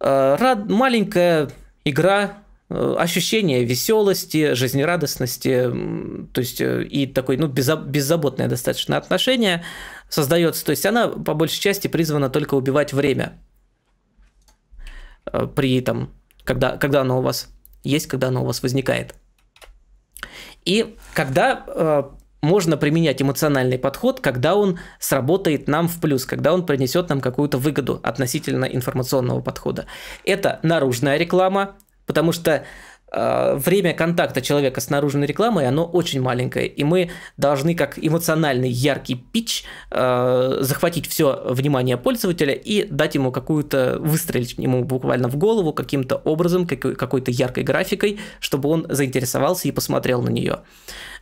Э, рад, маленькая игра, Э, ощущение веселости, жизнерадостности, то есть э, и такой ну, беззаботное достаточно отношение создается. То есть она по большей части призвана только убивать время э, при там, когда, когда оно у вас есть, когда оно у вас возникает. И когда э, можно применять эмоциональный подход, когда он сработает нам в плюс, когда он принесет нам какую-то выгоду относительно информационного подхода. Это наружная реклама, Потому что э, время контакта человека с наружной рекламой, оно очень маленькое, и мы должны как эмоциональный яркий пич э, захватить все внимание пользователя и дать ему какую-то, выстрелить ему буквально в голову каким-то образом, какой- то яркой графикой, чтобы он заинтересовался и посмотрел на нее.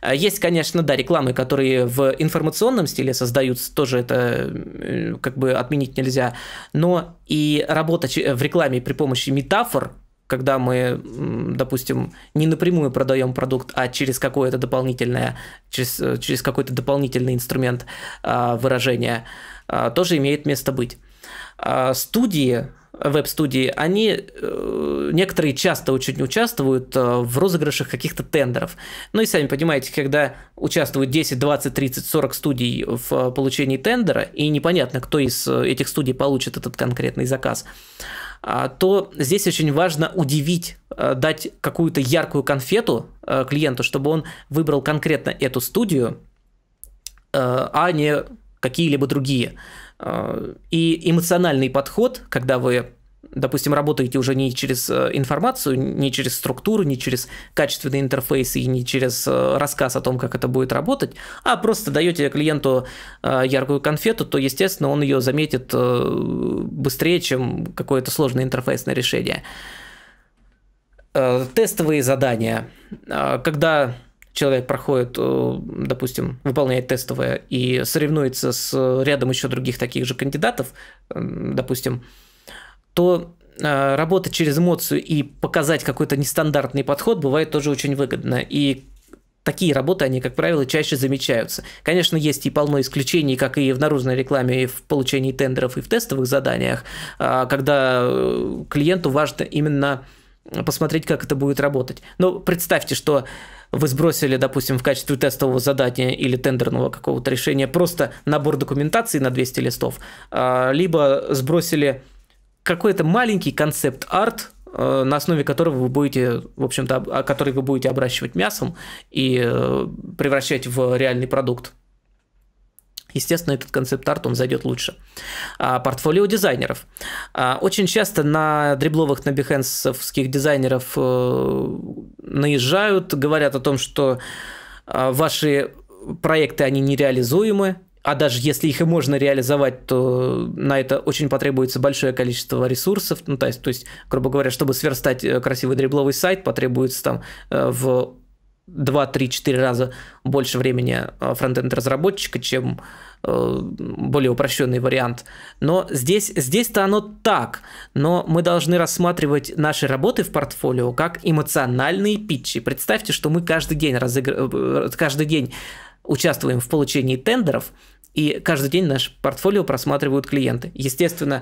Э, есть, конечно, да, рекламы, которые в информационном стиле создаются, тоже это как бы отменить нельзя, но и работа в рекламе при помощи метафор, когда мы, допустим, не напрямую продаем продукт, а через какое-то дополнительное, через, э, через какой-то дополнительный инструмент а, выражения, а, тоже имеет место быть. А, студии веб-студии, они э, некоторые часто очень участвуют э, в розыгрышах каких-то тендеров. Ну и сами понимаете, когда участвуют 10, 20, 30, 40 студий в получении тендера, и непонятно, кто из э, этих студий получит этот конкретный заказ, а, то здесь очень важно удивить, дать какую-то яркую конфету клиенту, чтобы он выбрал конкретно эту студию, а не какие-либо другие. Э, и эмоциональный подход, когда вы допустим, работаете уже не через э, информацию, не через структуру, не через качественный интерфейс и не через э, рассказ о том, как это будет работать, а просто даете клиенту яркую конфету, то, естественно, он ее заметит быстрее, чем какое-то сложное интерфейсное решение. Тестовые задания. Когда человек проходит, э, допустим, выполняет тестовое и соревнуется с рядом еще других таких же кандидатов, эм, допустим, то э, работать через эмоцию и показать какой-то нестандартный подход бывает тоже очень выгодно. И такие работы, они, как правило, чаще замечаются. Конечно, есть и полно исключений, как и в наружной рекламе, и в получении тендеров, и в тестовых заданиях, а, когда э, клиенту важно именно посмотреть, как это будет работать. Но представьте, что вы сбросили, допустим, в качестве тестового задания или тендерного какого-то решения просто набор документации на 200 листов, а, либо сбросили какой-то маленький концепт-арт, э, на основе которого вы будете, в общем-то, который вы будете обращивать мясом и э, превращать в реальный продукт естественно, этот концепт-арт, он зайдет лучше. А, портфолио дизайнеров. А, очень часто на дребловых, на бихенсовских дизайнеров э, наезжают, говорят о том, что э, ваши проекты, они нереализуемы, а даже если их и можно реализовать, то на это очень потребуется большое количество ресурсов. Ну, то, есть, то есть, грубо говоря, чтобы сверстать э, красивый дребловый сайт, потребуется там э, в 2-3-4 раза больше времени э, фронтенд разработчика, чем э, более упрощенный вариант. Но здесь, здесь-то оно так. Но мы должны рассматривать наши работы в портфолио как эмоциональные питчи. Представьте, что мы каждый день, разыгр... Э, каждый день участвуем в получении тендеров, и каждый день наше портфолио просматривают клиенты. Естественно,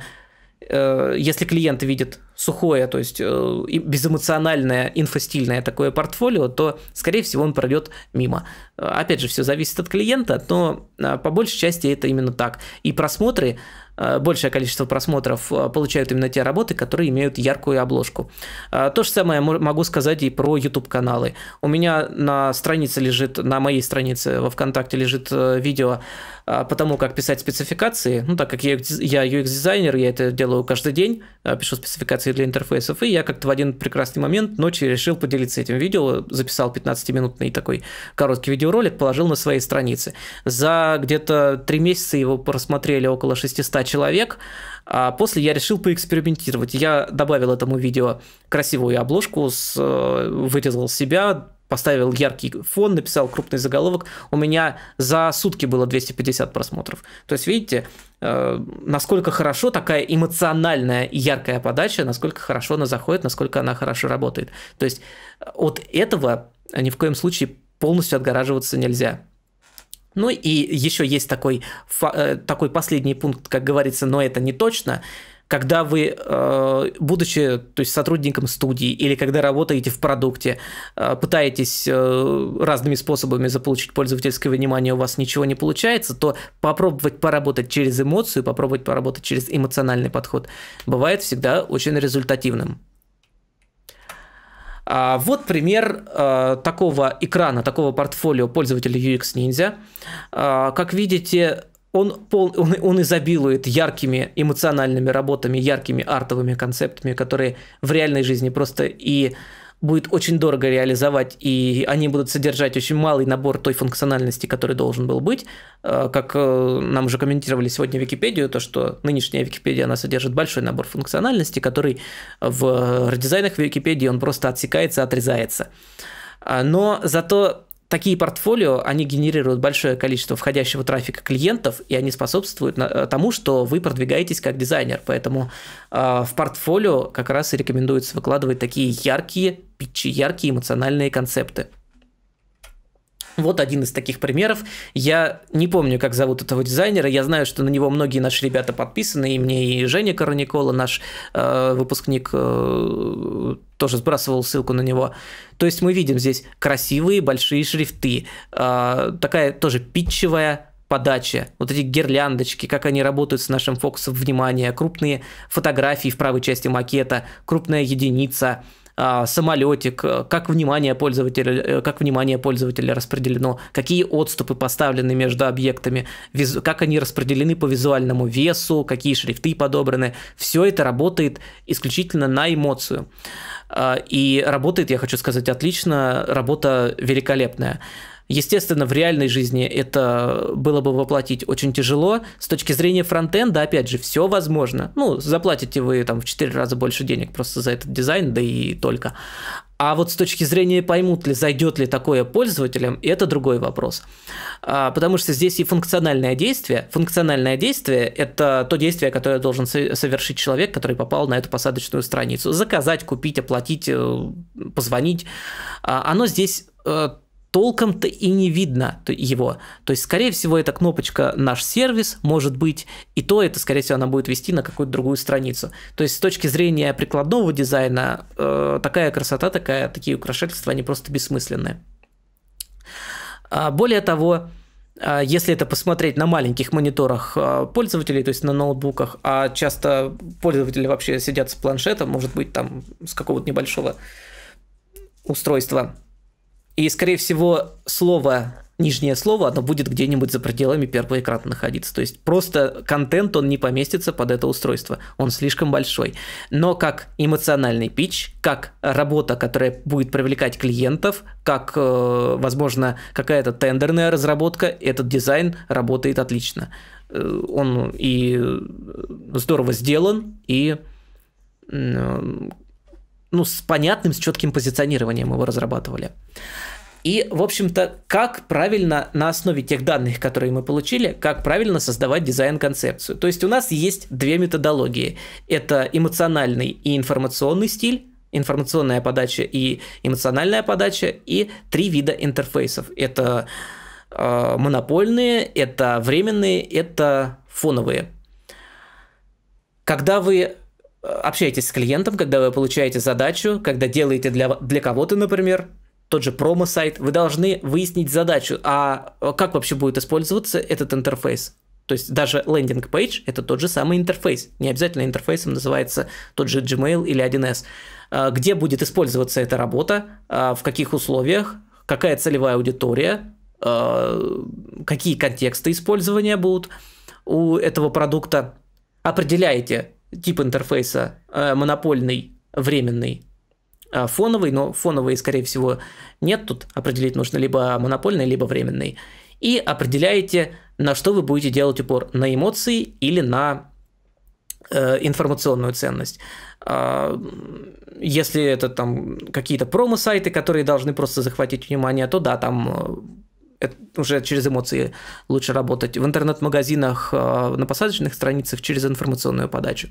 если клиенты видят сухое, то есть э, безэмоциональное, инфостильное такое портфолио, то, скорее всего, он пройдет мимо. Э, опять же, все зависит от клиента, но э, по большей части это именно так. И просмотры, большее количество просмотров получают именно те работы, которые имеют яркую обложку. То же самое могу сказать и про YouTube-каналы. У меня на странице лежит, на моей странице во ВКонтакте лежит видео по тому, как писать спецификации. Ну, так как я UX-дизайнер, я это делаю каждый день, пишу спецификации модификации для интерфейсов. И я как-то в один прекрасный момент ночи решил поделиться этим видео, записал 15-минутный такой короткий видеоролик, положил на своей странице. За где-то три месяца его просмотрели около 600 человек, а после я решил поэкспериментировать. Я добавил этому видео красивую обложку, с, э, вырезал себя, поставил яркий фон, написал крупный заголовок, у меня за сутки было 250 просмотров. То есть, видите, э, насколько хорошо такая эмоциональная и яркая подача, насколько хорошо она заходит, насколько она хорошо работает. То есть, э, от этого ни в коем случае полностью отгораживаться нельзя. Ну и еще есть такой, э, такой последний пункт, как говорится, но это не точно, когда вы, э, будучи то есть сотрудником студии или когда работаете в продукте, э, пытаетесь разными способами заполучить пользовательское внимание, у вас ничего не получается, то попробовать поработать через эмоцию, попробовать поработать через эмоциональный подход бывает всегда очень результативным. А, вот пример а, такого экрана, такого портфолио пользователя UX Ninja. А, как видите, он, пол, он, он изобилует яркими эмоциональными работами, яркими артовыми концептами, которые в реальной жизни просто и будет очень дорого реализовать, и они будут содержать очень малый набор той функциональности, который должен был быть. Э, как э, нам уже комментировали сегодня Википедию, то что нынешняя Википедия, она содержит большой набор функциональности, который в редизайнах Википедии он просто отсекается, отрезается. А, но зато такие портфолио, они генерируют большое количество входящего трафика клиентов, и они способствуют э, тому, что вы продвигаетесь как дизайнер. Поэтому э, в портфолио как раз и рекомендуется выкладывать такие яркие, яркие эмоциональные концепты. Вот один из таких примеров. Я не помню, как зовут этого дизайнера. Я знаю, что на него многие наши ребята подписаны. И мне и Женя Короникола, наш э, выпускник, э, тоже сбрасывал ссылку на него. То есть мы видим здесь красивые большие шрифты. Э, такая тоже питчевая подача, вот эти гирляндочки, как они работают с нашим фокусом внимания, крупные фотографии в правой части макета, крупная единица – а, самолетик, э, как внимание пользователя, э, как внимание пользователя распределено, какие отступы поставлены между объектами, как они распределены по визуальному весу, какие шрифты подобраны. Все это работает исключительно на эмоцию. А, и работает, я хочу сказать, отлично, работа великолепная. Естественно, в реальной жизни это было бы воплотить очень тяжело. С точки зрения фронтенда, опять же, все возможно. Ну, заплатите вы там в 4 раза больше денег просто за этот дизайн, да и только. А вот с точки зрения, поймут ли, зайдет ли такое пользователям, это другой вопрос. А, потому что здесь и функциональное действие. Функциональное действие – это то действие, которое должен совершить человек, который попал на эту посадочную страницу. Заказать, купить, оплатить, э, позвонить. А, оно здесь э, толком-то и не видно его. То есть, скорее всего, эта кнопочка «Наш сервис» может быть, и то это, скорее всего, она будет вести на какую-то другую страницу. То есть, с точки зрения прикладного дизайна, э, такая красота, такая, такие украшательства, они просто бессмысленные. А, более того, а, если это посмотреть на маленьких мониторах а, пользователей, то есть на ноутбуках, а часто пользователи вообще сидят с планшетом, может быть, там с какого-то небольшого устройства – и, скорее всего, слово нижнее слово, оно будет где-нибудь за пределами первого экрана находиться. То есть просто контент, он не поместится под это устройство, он слишком большой. Но как эмоциональный пич, как работа, которая будет привлекать клиентов, как, э, возможно, какая-то тендерная разработка, этот дизайн работает отлично. Э, он и здорово сделан, и ну, с понятным, с четким позиционированием его разрабатывали. И, в общем-то, как правильно на основе тех данных, которые мы получили, как правильно создавать дизайн-концепцию. То есть у нас есть две методологии. Это эмоциональный и информационный стиль, информационная подача и эмоциональная подача, и три вида интерфейсов. Это э, монопольные, это временные, это фоновые. Когда вы общаетесь с клиентом, когда вы получаете задачу, когда делаете для, для кого-то, например, тот же промо-сайт, вы должны выяснить задачу, а как вообще будет использоваться этот интерфейс. То есть даже лендинг-пейдж – это тот же самый интерфейс. Не обязательно интерфейсом называется тот же Gmail или 1С. А где будет использоваться эта работа, а в каких условиях, какая целевая аудитория, а какие контексты использования будут у этого продукта. Определяете тип интерфейса э, монопольный, временный, э, фоновый, но фоновый, скорее всего, нет. Тут определить нужно либо монопольный, либо временный. И определяете, на что вы будете делать упор, на эмоции или на э, информационную ценность. А, если это там какие-то промо-сайты, которые должны просто захватить внимание, то да, там э, уже через эмоции лучше работать, в интернет-магазинах, э, на посадочных страницах через информационную подачу.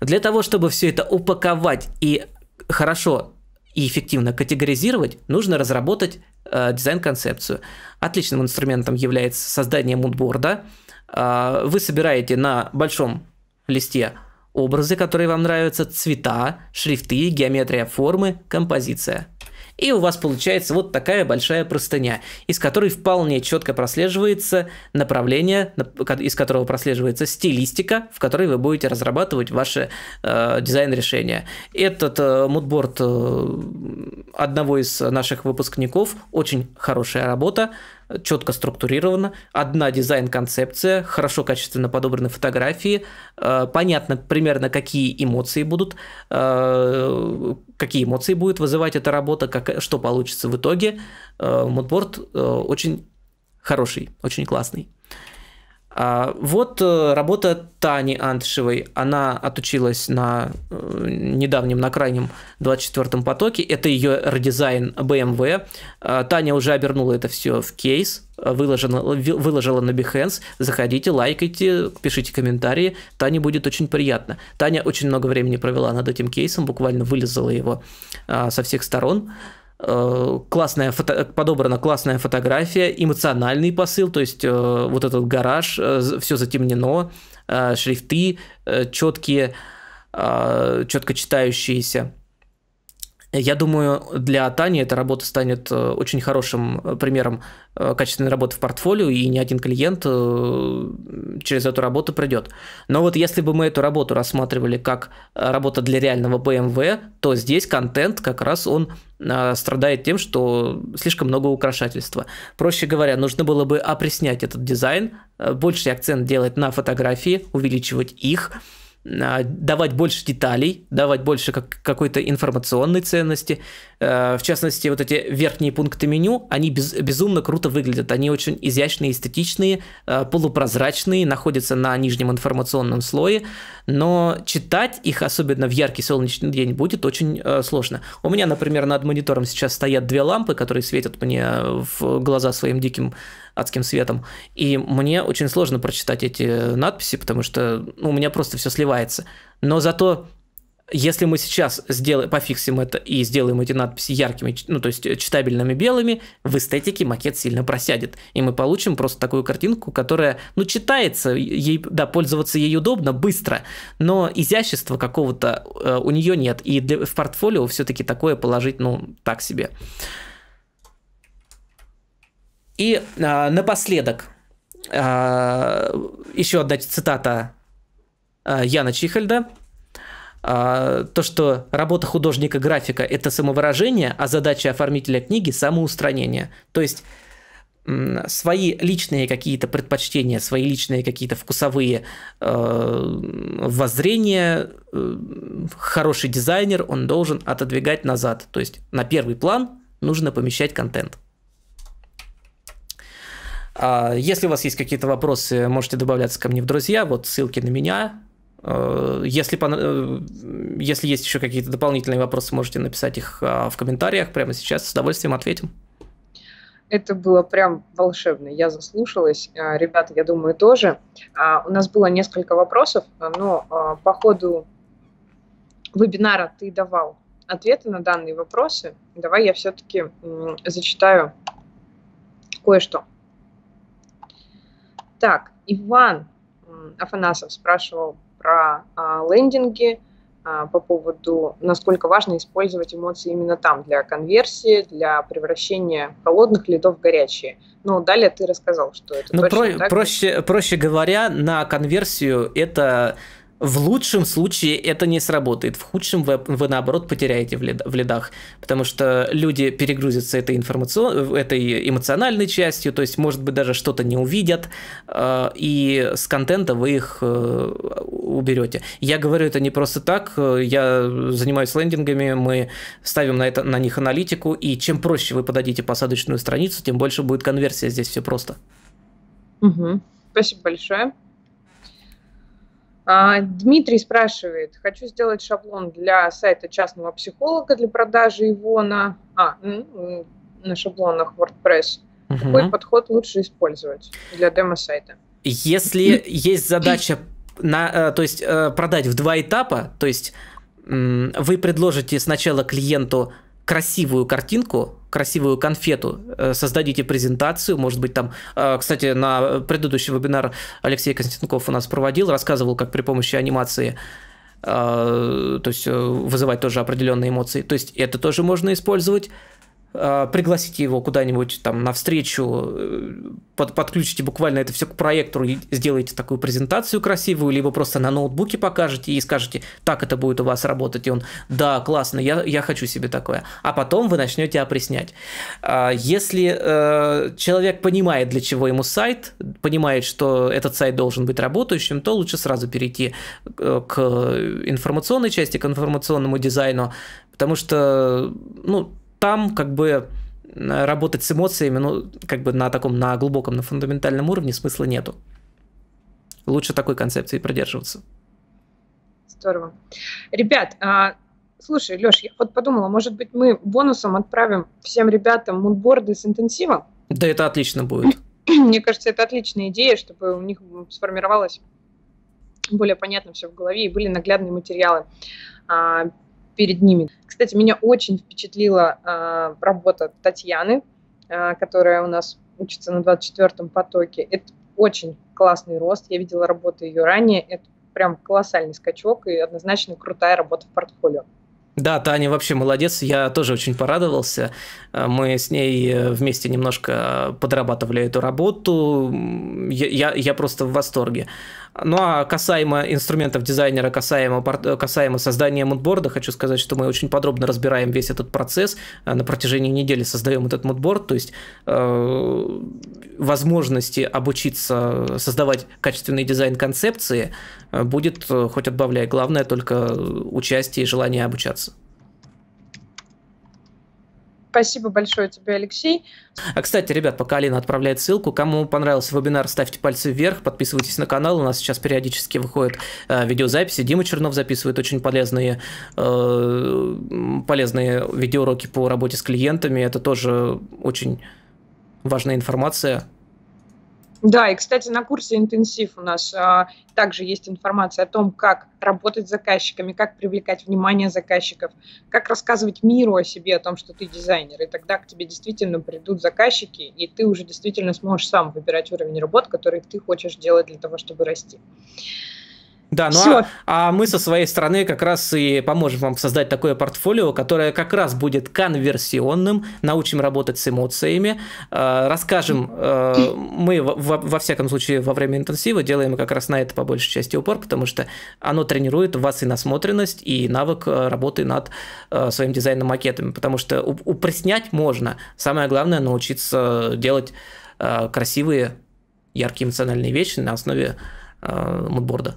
Для того, чтобы все это упаковать и хорошо и эффективно категоризировать, нужно разработать э, дизайн-концепцию. Отличным инструментом является создание мудборда. Э, вы собираете на большом листе образы, которые вам нравятся, цвета, шрифты, геометрия формы, композиция – и у вас получается вот такая большая простыня, из которой вполне четко прослеживается направление, из которого прослеживается стилистика, в которой вы будете разрабатывать ваши э, дизайн-решения. Этот э, мудборд э, одного из наших выпускников очень хорошая работа, четко структурирована, одна дизайн-концепция, хорошо качественно подобраны фотографии, э, понятно примерно, какие эмоции будут, э, какие эмоции будет вызывать эта работа, как, что получится в итоге. Э, модборд э, очень хороший, очень классный. А, вот э, работа Тани Антышевой. Она отучилась на э, недавнем, на крайнем 24-м потоке. Это ее редизайн BMW. Эм а, Таня уже обернула это все в кейс, выложила, выложила на Behance. Заходите, лайкайте, пишите комментарии. Тане будет очень приятно. Таня очень много времени провела над этим кейсом, буквально вылезала его а, со всех сторон. Э, классная фото, подобрана классная фотография, эмоциональный посыл, то есть э, вот этот гараж, э, все затемнено, э, шрифты э, четкие, э, четко читающиеся. Я думаю, для Тани эта работа станет э, очень хорошим э, примером э, качественной работы в портфолио, и ни один клиент через эту работу пройдет. Но вот если бы мы эту работу рассматривали как работа для реального BMW, эм то здесь контент как раз он страдает тем, что слишком много украшательства. Проще говоря, нужно было бы опреснять этот дизайн, больший акцент делать на фотографии, увеличивать их – а, давать больше деталей, давать больше как, какой-то информационной ценности. Э, в частности, вот эти верхние пункты меню, они без, безумно круто выглядят. Они очень изящные, эстетичные, э, полупрозрачные, находятся на нижнем информационном слое, но читать их, особенно в яркий солнечный день, будет очень э, сложно. У меня, например, над монитором сейчас стоят две лампы, которые светят мне в глаза своим диким адским светом. И мне очень сложно прочитать эти э, надписи, потому что ну, у меня просто все сливается. Но зато если мы сейчас сделаем, пофиксим это и сделаем эти надписи яркими, ну, то есть э, читабельными белыми, в эстетике макет сильно просядет. И мы получим просто такую картинку, которая, ну, читается, ей, да, пользоваться ей удобно, быстро, но изящества какого-то э, у нее нет. И для, в портфолио все-таки такое положить, ну, так себе. И а, напоследок а, еще одна цитата а, Яна Чихальда. А, то, что работа художника-графика – это самовыражение, а задача оформителя книги – самоустранение. То есть свои личные какие-то предпочтения, свои личные какие-то вкусовые э, воззрения, э, хороший дизайнер, он должен отодвигать назад. То есть на первый план нужно помещать контент. А, если у вас есть какие-то вопросы, можете добавляться ко мне в друзья. Вот ссылки на меня. А, если, э, если есть еще какие-то дополнительные вопросы, можете написать их а, в комментариях прямо сейчас. С удовольствием ответим. Это было прям волшебно. Я заслушалась. Ребята, я думаю, тоже. У нас было несколько вопросов, но по ходу вебинара ты давал ответы на данные вопросы. Давай я все-таки зачитаю кое-что. Итак, Иван Афанасов спрашивал про а, лендинги, а, по поводу, насколько важно использовать эмоции именно там для конверсии, для превращения холодных лидов в горячие. Ну, далее ты рассказал, что это. Ну, точно, про- так? проще, проще говоря, на конверсию это в лучшем случае это не сработает, в худшем вы, вы наоборот потеряете в, лид, в лидах, потому что люди перегрузятся этой, информацион, этой эмоциональной частью, то есть, может быть, даже что-то не увидят, э, и с контента вы их э, уберете. Я говорю это не просто так, я занимаюсь лендингами, мы ставим на, это, на них аналитику, и чем проще вы подадите посадочную страницу, тем больше будет конверсия, здесь все просто. Угу. Спасибо большое. А, Дмитрий спрашивает, хочу сделать шаблон для сайта частного психолога для продажи его на, а, на шаблонах WordPress. Угу. Какой подход лучше использовать для демо-сайта? Если есть задача на, э, то есть э, продать в два этапа, то есть вы предложите сначала клиенту красивую картинку, красивую конфету, э, создадите презентацию, может быть, там, э, кстати, на предыдущий вебинар Алексей Константинков у нас проводил, рассказывал, как при помощи анимации э, то есть вызывать тоже определенные эмоции. То есть это тоже можно использовать. Э, пригласите его куда-нибудь там на встречу, э, под, подключите буквально это все к проектору и сделаете такую презентацию красивую, либо просто на ноутбуке покажете и скажете, так это будет у вас работать, и он, да, классно, я, я хочу себе такое. А потом вы начнете опреснять. А если э, человек понимает, для чего ему сайт, понимает, что этот сайт должен быть работающим, то лучше сразу перейти к информационной части, к информационному дизайну, потому что, ну, там как бы э, работать с эмоциями, ну, как бы на таком, на глубоком, на фундаментальном уровне смысла нету. Лучше такой концепции продерживаться. Здорово. Ребят, а, слушай, Леш, я вот подумала, может быть, мы бонусом отправим всем ребятам мудборды с интенсива? Да это отлично будет. Мне кажется, это отличная идея, чтобы у них сформировалось более понятно все в голове и были наглядные материалы. А, перед ними. Кстати, меня очень впечатлила э, работа Татьяны, э, которая у нас учится на 24-м потоке. Это очень классный рост. Я видела работу ее ранее. Это прям колоссальный скачок и однозначно крутая работа в портфолио. Да, Таня вообще молодец, я тоже очень порадовался. Э, мы с ней э, вместе немножко э, подрабатывали эту работу. Я, я, я просто в восторге. Ну а касаемо инструментов дизайнера, касаемо, касаемо создания мудборда, хочу сказать, что мы очень подробно разбираем весь этот процесс. На протяжении недели создаем этот мудборд, то есть э, возможности обучиться создавать качественный дизайн концепции – Э, будет э, хоть отбавляй. Главное только э, участие и желание обучаться. Спасибо большое тебе, Алексей. А, кстати, ребят, пока Алина отправляет ссылку, кому понравился вебинар, ставьте пальцы вверх, подписывайтесь на канал. У нас сейчас периодически выходят э, видеозаписи. Дима Чернов записывает очень полезные, э, полезные видеоуроки по работе с клиентами. Это тоже очень важная информация. Да, и, кстати, на курсе «Интенсив» у нас а, также есть информация о том, как работать с заказчиками, как привлекать внимание заказчиков, как рассказывать миру о себе, о том, что ты дизайнер. И тогда к тебе действительно придут заказчики, и ты уже действительно сможешь сам выбирать уровень работ, который ты хочешь делать для того, чтобы расти. Да, ну а, а мы со своей стороны как раз и поможем вам создать такое портфолио, которое как раз будет конверсионным, научим работать с эмоциями, э, расскажем, э, мы во, во, во всяком случае во время интенсива делаем как раз на это по большей части упор, потому что оно тренирует вас и насмотренность, и навык э, работы над э, своим дизайном макетами, потому что упреснять можно, самое главное научиться делать э, красивые, яркие эмоциональные вещи на основе э, мудборда.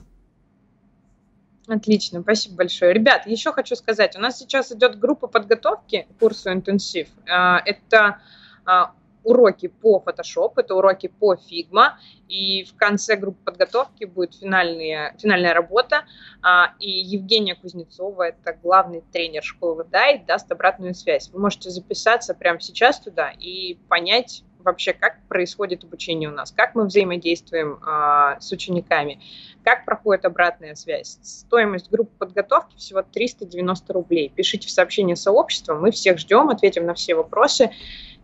Отлично, спасибо большое. Ребят, еще хочу сказать, у нас сейчас идет группа подготовки к курсу «Интенсив». А, это а, уроки по Photoshop, это уроки по Figma, и в конце группы подготовки будет финальная, финальная работа, а, и Евгения Кузнецова, это главный тренер школы ВДАИ, даст обратную связь. Вы можете записаться прямо сейчас туда и понять, вообще, как происходит обучение у нас, как мы взаимодействуем э, с учениками, как проходит обратная связь. Стоимость группы подготовки всего 390 рублей. Пишите в сообщение сообщества, мы всех ждем, ответим на все вопросы.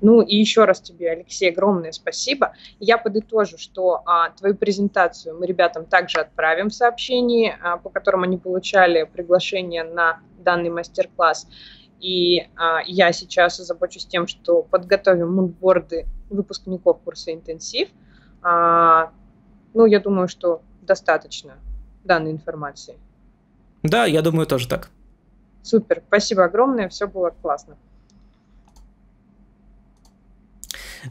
Ну и еще раз тебе, Алексей, огромное спасибо. Я подытожу, что а, твою презентацию мы ребятам также отправим в сообщении, а, по которому они получали приглашение на данный мастер-класс. И а, я сейчас озабочусь тем, что подготовим мудборды выпускников курса «Интенсив». А, ну, я думаю, что достаточно данной информации. Да, я думаю, тоже так. Супер, спасибо огромное, все было классно.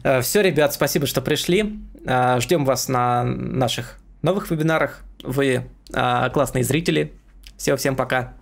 Э, все, ребят, спасибо, что пришли. Э, Ждем вас на наших новых вебинарах. Вы э, классные зрители. все, всем пока.